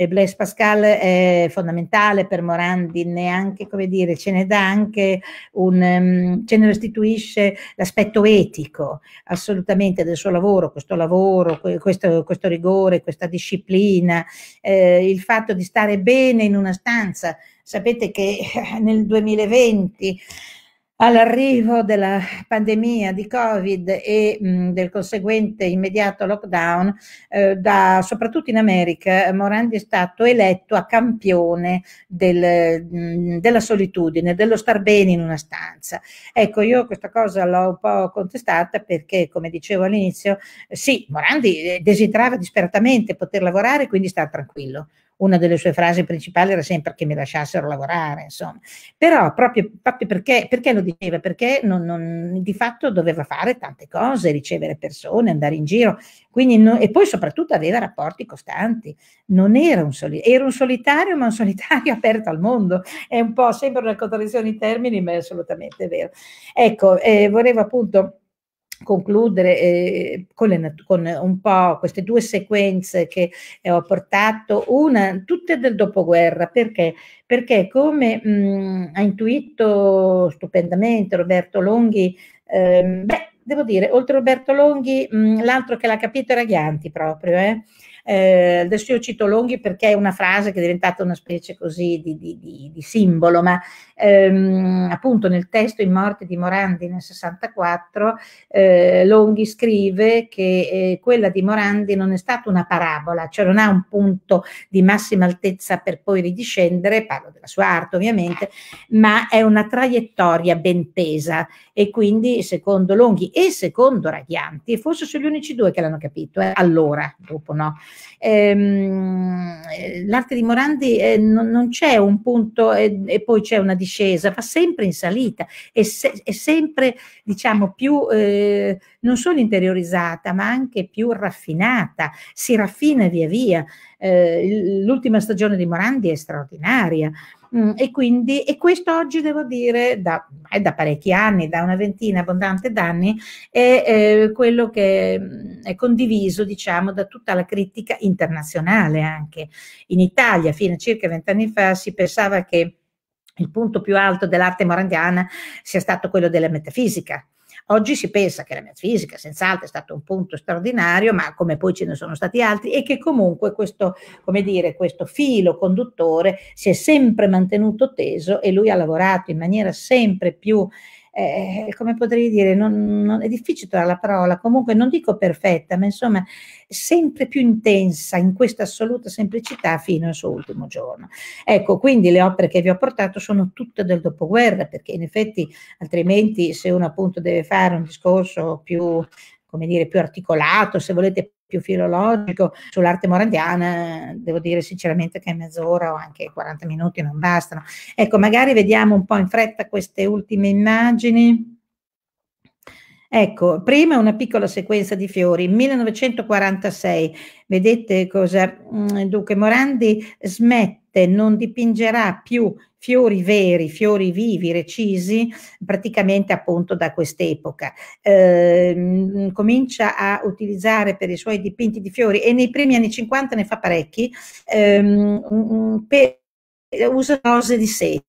e Blaise Pascal è fondamentale per Morandi, neanche, come dire, ce ne dà anche un, ehm, ce ne restituisce l'aspetto etico assolutamente del suo lavoro, questo lavoro, questo, questo rigore, questa disciplina, eh, il fatto di stare bene in una stanza. Sapete che nel 2020 all'arrivo della pandemia di Covid e mh, mm, del conseguente immediato lockdown, eh, da, soprattutto in America, Morandi è stato eletto a campione del, mh, mm, della solitudine, dello star bene in una stanza. Ecco, io questa cosa l'ho un po' contestata perché, come dicevo all'inizio, sì, Morandi eh, desiderava disperatamente poter lavorare e quindi star tranquillo una delle sue frasi principali era sempre che mi lasciassero lavorare, insomma. Però proprio, proprio perché, perché, lo diceva? Perché non, non, di fatto doveva fare tante cose, ricevere persone, andare in giro, non, e poi soprattutto aveva rapporti costanti. Non era un, soli, era un solitario, ma un solitario aperto al mondo. È un po', sembra una contraddizione in termini, ma è assolutamente vero. Ecco, eh, volevo appunto concludere eh, con, le, con, un po' queste due sequenze che eh, ho portato, una tutte del dopoguerra, perché? Perché come mh, mm, ha intuito stupendamente Roberto Longhi, eh, beh, devo dire, oltre Roberto Longhi, mm, l'altro che l'ha capito era Ghianti proprio, eh? Eh, adesso io cito Longhi perché è una frase che è diventata una specie così di, di, di, di simbolo, ma ehm, appunto nel testo In morte di Morandi nel 64 eh, Longhi scrive che eh, quella di Morandi non è stata una parabola, cioè non ha un punto di massima altezza per poi ridiscendere, parlo della sua arte ovviamente, ma è una traiettoria ben tesa e quindi secondo Longhi e secondo Raghianti, forse sono gli unici due che l'hanno capito, eh, allora, dopo no, ehm, l'arte di Morandi eh, non, non c'è un punto e, e poi c'è una discesa, va sempre in salita, è, se, è sempre diciamo più eh, non solo interiorizzata ma anche più raffinata, si raffina via via. Eh, l'ultima stagione di Morandi è straordinaria. Mm, e quindi, e questo oggi devo dire, da, è da parecchi anni, da una ventina abbondante d'anni, è eh, quello che mm, è condiviso, diciamo, da tutta la critica internazionale anche. In Italia, fino a circa vent'anni fa, si pensava che il punto più alto dell'arte morandiana sia stato quello della metafisica Oggi si pensa che la mia fisica, senz'altro è stato un punto straordinario, ma come poi ce ne sono stati altri, e che comunque questo, dire, questo filo conduttore si è sempre mantenuto teso e lui ha lavorato in maniera sempre più eh, eh, come potrei dire, non, non, è difficile trovare la parola, comunque non dico perfetta, ma insomma sempre più intensa in questa assoluta semplicità fino al suo ultimo giorno. Ecco, quindi le opere che vi ho portato sono tutte del dopoguerra, perché in effetti altrimenti se uno appunto deve fare un discorso più come dire, più articolato, se volete più filologico sull'arte morandiana, devo dire sinceramente che mezz'ora o anche 40 minuti non bastano. Ecco, magari vediamo un po' in fretta queste ultime immagini. Ecco, prima una piccola sequenza di fiori, 1946, vedete cosa mm, Dunque, Morandi smette, non dipingerà più fiori veri, fiori vivi, recisi, praticamente appunto da quest'epoca. Eh, comincia a utilizzare per i suoi dipinti di fiori e nei primi anni 50 ne fa parecchi, ehm, per, usa cose di seta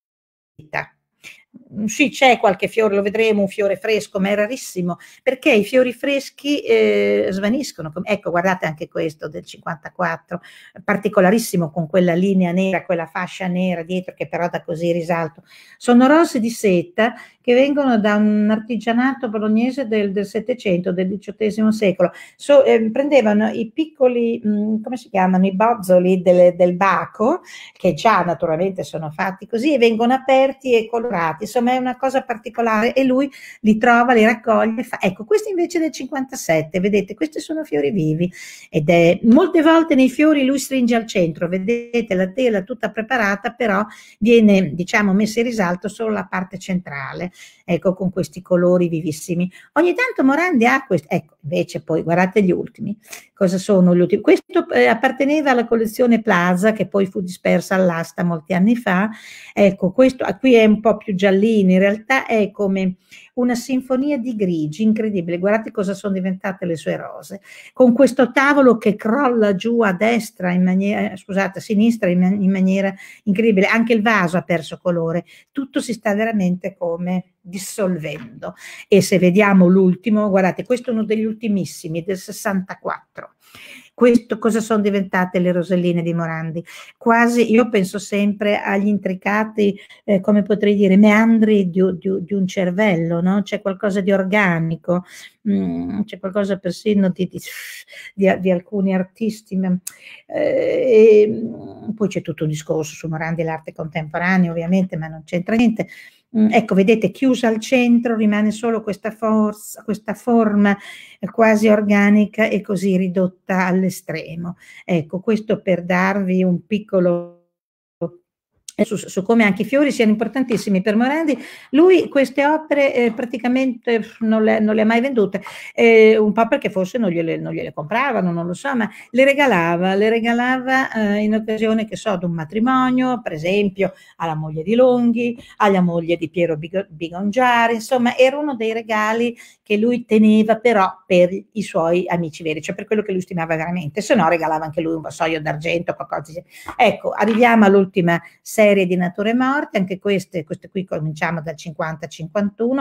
sì, c'è qualche fiore, lo vedremo, un fiore fresco, ma è rarissimo, perché i fiori freschi eh, svaniscono. Ecco, guardate anche questo del 54, particolarissimo con quella linea nera, quella fascia nera dietro che però dà così risalto. Sono rose di seta che vengono da un artigianato bolognese del, Settecento, del XVIII secolo. So, eh, prendevano i piccoli, mh, mm, come si chiamano, i bozzoli delle, del baco, che già naturalmente sono fatti così, e vengono aperti e colorati. Insomma, è una cosa particolare e lui li trova, li raccoglie. Fa. Ecco, questi invece del 57, vedete, questi sono fiori vivi ed è molte volte nei fiori lui stringe al centro, vedete la tela tutta preparata, però viene diciamo messa in risalto solo la parte centrale ecco, con questi colori vivissimi. Ogni tanto Morandi ha questo, ecco, invece poi guardate gli ultimi, Cosa sono gli ultimi? Questo eh, apparteneva alla collezione Plaza che poi fu dispersa all'asta molti anni fa. Ecco, questo qui è un po' più giallino, in realtà è come una sinfonia di grigi incredibile. Guardate cosa sono diventate le sue rose. Con questo tavolo che crolla giù a destra, in maniera, eh, scusate, a sinistra in, man in maniera incredibile. Anche il vaso ha perso colore. Tutto si sta veramente come dissolvendo. E se vediamo l'ultimo, guardate, questo è uno degli ultimissimi, del 64. Questo, cosa sono diventate le roselline di Morandi? Quasi, io penso sempre agli intricati, eh, come potrei dire, meandri di, di, di un cervello, no? C'è qualcosa di organico, mm, c'è qualcosa persino di, di alcuni artisti. Eh, e, mm, poi c'è tutto un discorso su Morandi e l'arte contemporanea, ovviamente, ma non c'entra niente. Mm. ecco, vedete, chiusa al centro rimane solo questa, forza, questa forma quasi organica e così ridotta all'estremo. Ecco, questo per darvi un piccolo su, su, come anche i fiori siano importantissimi per Morandi, lui queste opere eh, praticamente non le, non le, ha mai vendute, eh, un po' perché forse non gliele, non gliele, compravano, non lo so, ma le regalava, le regalava eh, in occasione, che so, di un matrimonio, per esempio, alla moglie di Longhi, alla moglie di Piero Bigongiari, insomma, era uno dei regali che lui teneva però per i suoi amici veri, cioè per quello che lui stimava veramente, se no regalava anche lui un vassoio d'argento, qualcosa. Ecco, arriviamo all'ultima serie serie di nature morte, anche queste, queste qui cominciamo dal 50-51.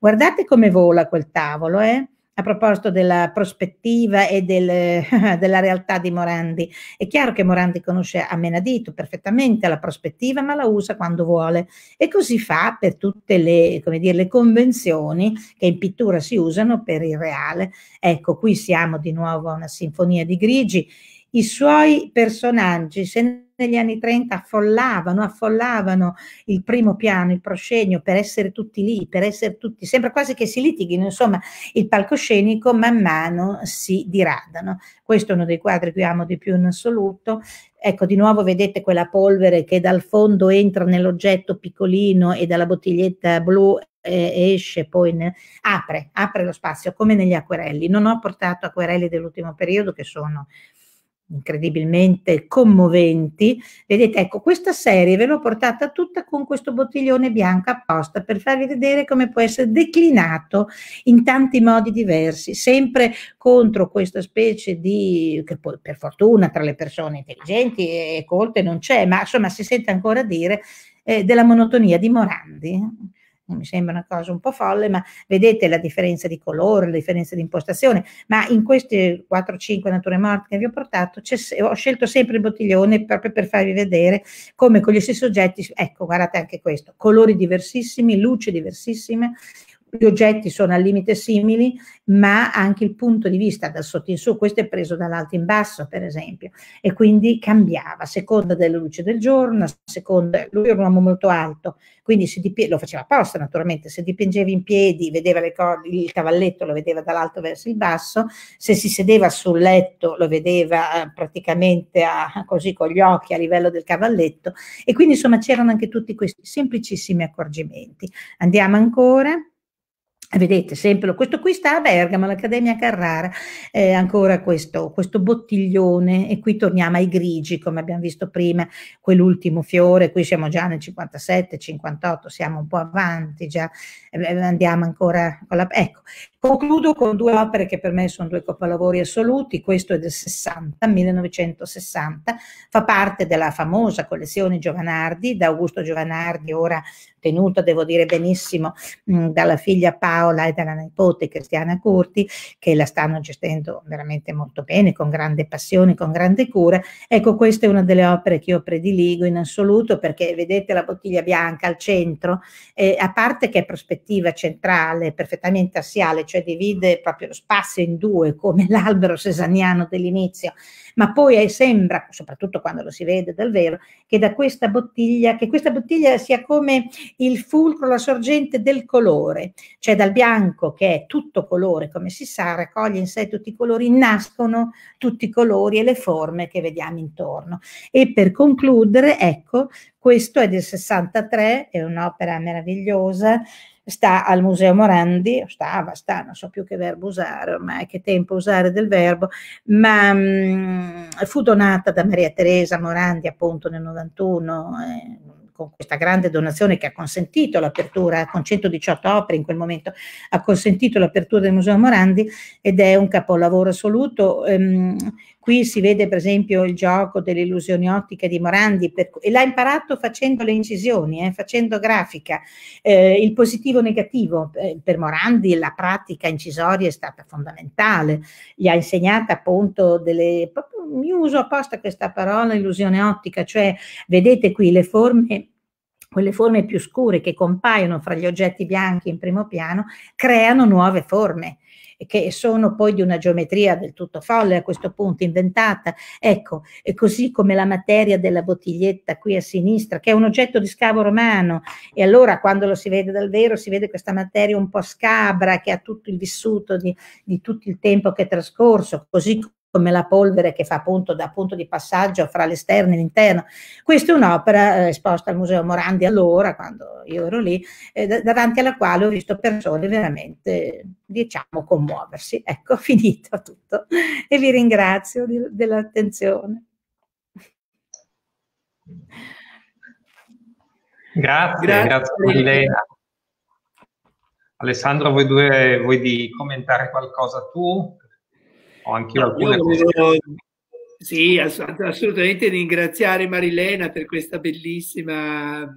Guardate come vola quel tavolo, eh? a proposito della prospettiva e del, della realtà di Morandi. È chiaro che Morandi conosce a menadito perfettamente la prospettiva, ma la usa quando vuole e così fa per tutte le, come dire, le convenzioni che in pittura si usano per il reale. Ecco, qui siamo di nuovo a una sinfonia di grigi i suoi personaggi, se negli anni 30 affollavano, affollavano il primo piano, il proscenio, per essere tutti lì, per essere tutti, sembra quasi che si litighino, insomma, il palcoscenico man mano si diradano. Questo è uno dei quadri che amo di più in assoluto. Ecco, di nuovo vedete quella polvere che dal fondo entra nell'oggetto piccolino e dalla bottiglietta blu eh, esce, poi ne, apre, apre lo spazio, come negli acquerelli. Non ho portato acquerelli dell'ultimo periodo che sono incredibilmente commoventi. Vedete, ecco, questa serie ve l'ho portata tutta con questo bottiglione bianco apposta per farvi vedere come può essere declinato in tanti modi diversi, sempre contro questa specie di, che poi per fortuna tra le persone intelligenti e colte non c'è, ma insomma si sente ancora dire, eh, della monotonia di Morandi mi sembra una cosa un po' folle, ma vedete la differenza di colore, la differenza di impostazione, ma in queste 4-5 nature morte che vi ho portato ho scelto sempre il bottiglione proprio per farvi vedere come con gli stessi oggetti, ecco guardate anche questo, colori diversissimi, luci diversissime, gli oggetti sono al limite simili, ma anche il punto di vista dal sotto in su, questo è preso dall'alto in basso, per esempio, e quindi cambiava a seconda della luce del giorno, a seconda, lui era un uomo molto alto, quindi dip... lo faceva apposta naturalmente, se dipingeva in piedi, vedeva le corde, il cavalletto lo vedeva dall'alto verso il basso, se si sedeva sul letto lo vedeva eh, praticamente a, così con gli occhi a livello del cavalletto e quindi insomma c'erano anche tutti questi semplicissimi accorgimenti. Andiamo ancora. Vedete, sempre questo qui sta a Bergamo, l'Accademia Carrara, eh, ancora questo, questo, bottiglione e qui torniamo ai grigi, come abbiamo visto prima, quell'ultimo fiore, qui siamo già nel 57, 58, siamo un po' avanti già, eh, andiamo ancora con la... Ecco, Concludo con due opere che per me sono due capolavori assoluti, questo è del 60, 1960, fa parte della famosa collezione Giovanardi, da Augusto Giovanardi, ora tenuta, devo dire benissimo, mh, mm, dalla figlia Paola e dalla nipote Cristiana Curti, che la stanno gestendo veramente molto bene, con grande passione, con grande cura. Ecco, questa è una delle opere che io prediligo in assoluto, perché vedete la bottiglia bianca al centro, eh, a parte che è prospettiva centrale, perfettamente assiale, cioè cioè divide proprio lo spazio in due come l'albero sesaniano dell'inizio, ma poi sembra, soprattutto quando lo si vede dal vero, che da questa bottiglia, che questa bottiglia sia come il fulcro, la sorgente del colore, cioè dal bianco che è tutto colore, come si sa, raccoglie in sé tutti i colori, nascono tutti i colori e le forme che vediamo intorno. E per concludere, ecco, questo è del 63, è un'opera meravigliosa sta al Museo Morandi, stava, sta, non so più che verbo usare ormai, che tempo usare del verbo, ma mh, mm, fu donata da Maria Teresa Morandi appunto nel 91, eh, con questa grande donazione che ha consentito l'apertura, con 118 opere in quel momento, ha consentito l'apertura del Museo Morandi ed è un capolavoro assoluto. Ehm, Qui si vede per esempio il gioco delle illusioni ottiche di Morandi per, e l'ha imparato facendo le incisioni, eh, facendo grafica. Eh, il positivo negativo eh, per Morandi la pratica incisoria è stata fondamentale, gli ha insegnato appunto delle... Mi uso apposta questa parola illusione ottica, cioè vedete qui le forme quelle forme più scure che compaiono fra gli oggetti bianchi in primo piano, creano nuove forme che sono poi di una geometria del tutto folle a questo punto, inventata, ecco, e così come la materia della bottiglietta qui a sinistra, che è un oggetto di scavo romano, e allora quando lo si vede dal vero si vede questa materia un po' scabra che ha tutto il vissuto di, di tutto il tempo che è trascorso, così come la polvere che fa appunto da punto di passaggio fra l'esterno e l'interno. Questa è un'opera eh, esposta al Museo Morandi allora, quando io ero lì, eh, davanti alla quale ho visto persone veramente, diciamo, commuoversi. Ecco, finito tutto e vi ringrazio di, dell'attenzione. Grazie, grazie, grazie mille. Alessandro, vuoi, due, vuoi commentare qualcosa tu? ho anche no, alcune sì, ass- assolutamente ringraziare Marilena per questa bellissima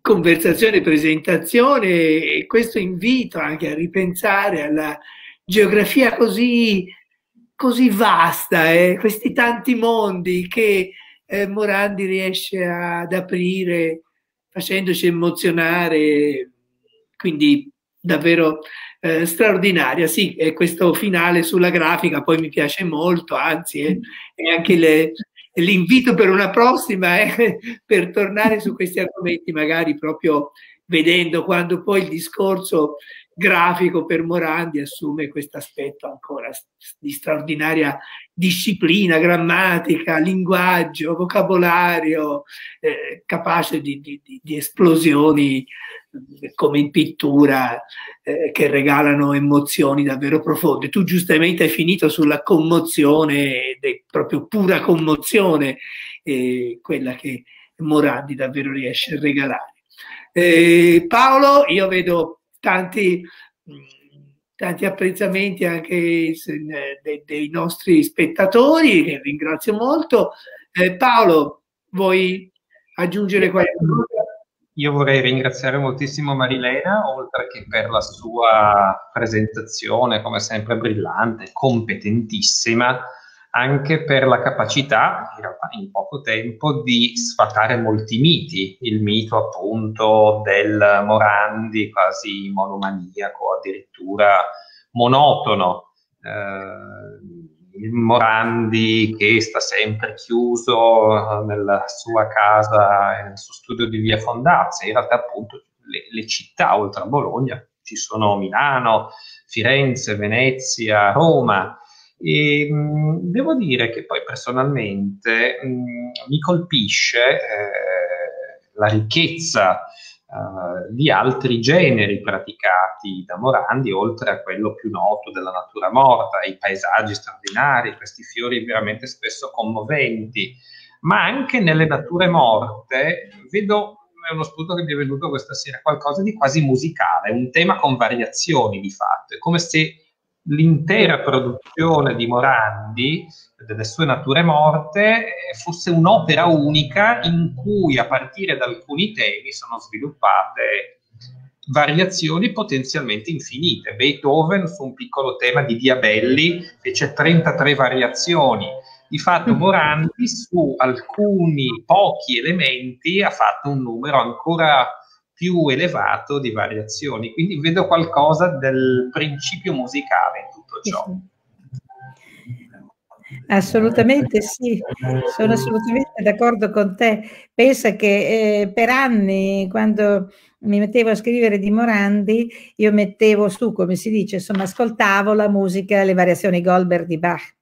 conversazione, presentazione e questo invito anche a ripensare alla geografia così, così vasta, eh? questi tanti mondi che eh, Morandi riesce ad aprire facendoci emozionare. Quindi davvero eh, straordinaria. Sì, questo finale sulla grafica poi mi piace molto, anzi, è, eh, è anche le, l'invito per una prossima è eh, per tornare su questi argomenti, magari proprio vedendo quando poi il discorso grafico per Morandi assume questo aspetto ancora di straordinaria disciplina, grammatica, linguaggio, vocabolario, eh, capace di, di, di esplosioni come in pittura eh, che regalano emozioni davvero profonde. Tu giustamente hai finito sulla commozione, proprio pura commozione, eh, quella che Morandi davvero riesce a regalare. Eh, Paolo, io vedo tanti, mm, tanti apprezzamenti anche eh, dei, dei nostri spettatori, che ringrazio molto. Eh, Paolo, vuoi aggiungere qualcosa? Io vorrei ringraziare moltissimo Marilena, oltre che per la sua presentazione, come sempre brillante, competentissima, anche per la capacità, in realtà in poco tempo, di sfatare molti miti, il mito appunto del Morandi quasi monomaniaco, addirittura monotono. Eh, il Morandi che sta sempre chiuso eh, nella sua casa, eh, nel suo studio di via Fondazza, in realtà appunto le, le città oltre a Bologna ci sono Milano, Firenze, Venezia, Roma. E, mh, mm, devo dire che poi personalmente mh, mm, mi colpisce eh, la ricchezza eh, di altri generi praticati da Morandi, oltre a quello più noto della natura morta, i paesaggi straordinari, questi fiori veramente spesso commoventi, ma anche nelle nature morte vedo è uno spunto che mi è venuto questa sera, qualcosa di quasi musicale, un tema con variazioni di fatto, è come se l'intera produzione di Morandi, delle sue nature morte, fosse un'opera unica in cui a partire da alcuni temi sono sviluppate variazioni potenzialmente infinite. Beethoven su un piccolo tema di Diabelli fece 33 variazioni. Di fatto Morandi su alcuni pochi elementi ha fatto un numero ancora più elevato di variazioni, quindi vedo qualcosa del principio musicale in tutto ciò. Assolutamente sì, sono assolutamente d'accordo con te. Pensa che eh, per anni, quando mi mettevo a scrivere di Morandi, io mettevo su, come si dice, insomma, ascoltavo la musica, le variazioni Goldberg di Bach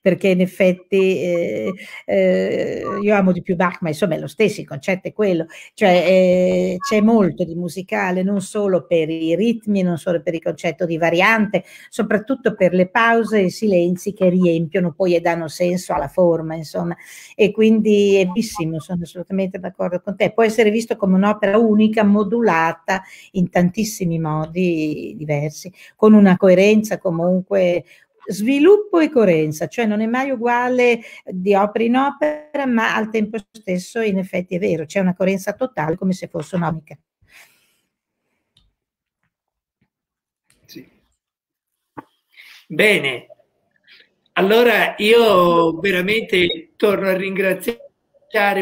perché in effetti eh, eh, io amo di più Bach, ma insomma è lo stesso, il concetto è quello, cioè eh, c'è molto di musicale non solo per i ritmi, non solo per il concetto di variante, soprattutto per le pause e i silenzi che riempiono poi e danno senso alla forma, insomma, e quindi è bellissimo, sono assolutamente d'accordo con te, può essere visto come un'opera unica, modulata in tantissimi modi diversi, con una coerenza comunque sviluppo e coerenza, cioè non è mai uguale di opera in opera, ma al tempo stesso in effetti è vero, c'è una coerenza totale come se fosse un'unica. Sì. Bene, allora io veramente torno a ringraziare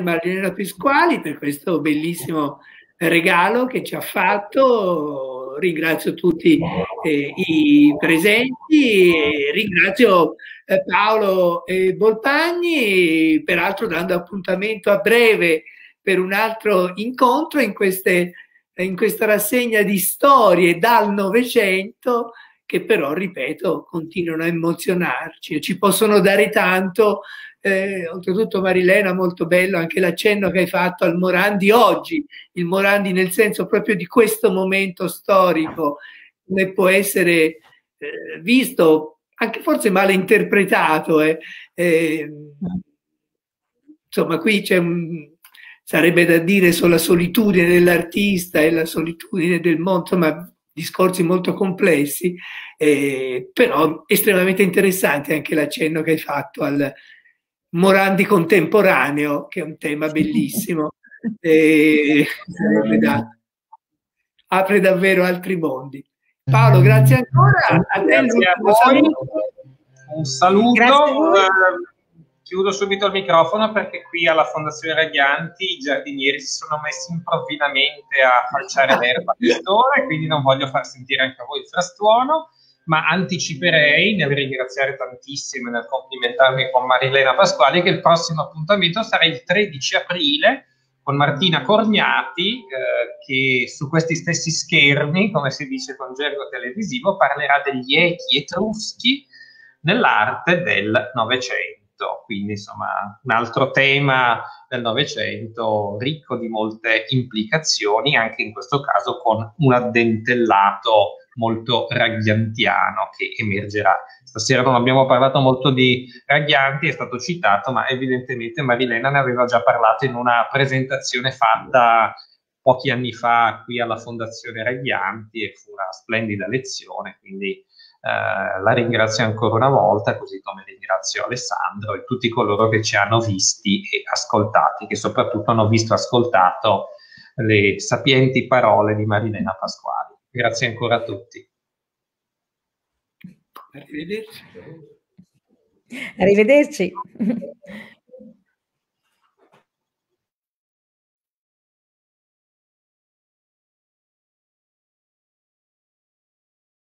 Marinella Pisquali per questo bellissimo regalo che ci ha fatto ringrazio tutti eh, i presenti, ringrazio eh, Paolo eh, Bolpagni, peraltro dando appuntamento a breve per un altro incontro in, queste, in questa rassegna di storie dal Novecento che però, ripeto, continuano a emozionarci e ci possono dare tanto eh, oltretutto Marilena, molto bello anche l'accenno che hai fatto al Morandi oggi, il Morandi nel senso proprio di questo momento storico, come può essere eh, visto, anche forse male interpretato. Eh. Ehm, insomma, qui c'è un, sarebbe da dire sulla solitudine dell'artista e la solitudine del mondo, insomma, discorsi molto complessi, eh, però estremamente interessante anche l'accenno che hai fatto al Morandi contemporaneo, che è un tema bellissimo, e apre, da, apre davvero altri mondi. Paolo, grazie ancora. A te l'ultimo saluto. Un saluto. Eh, chiudo subito il microfono perché qui alla Fondazione Raglianti i giardinieri si sono messi improvvisamente a falciare l'erba all'estore, quindi non voglio far sentire anche a voi il frastuono ma anticiperei, nel ringraziare tantissimo e nel complimentarmi con Marilena Pasquale, che il prossimo appuntamento sarà il 13 aprile con Martina Corniati, eh, che su questi stessi schermi, come si dice con gergo televisivo, parlerà degli echi etruschi nell'arte del Novecento. Quindi, insomma, un altro tema del Novecento ricco di molte implicazioni, anche in questo caso con un addentellato molto raggiantiano che emergerà. Stasera non abbiamo parlato molto di Raghianti, è stato citato, ma evidentemente Marilena ne aveva già parlato in una presentazione fatta pochi anni fa qui alla Fondazione Raghianti e fu una splendida lezione, quindi eh, la ringrazio ancora una volta, così come ringrazio Alessandro e tutti coloro che ci hanno visti e ascoltati, che soprattutto hanno visto e ascoltato le sapienti parole di Marilena Pasquali. Grazie ancora a tutti. Arrivederci. Arrivederci.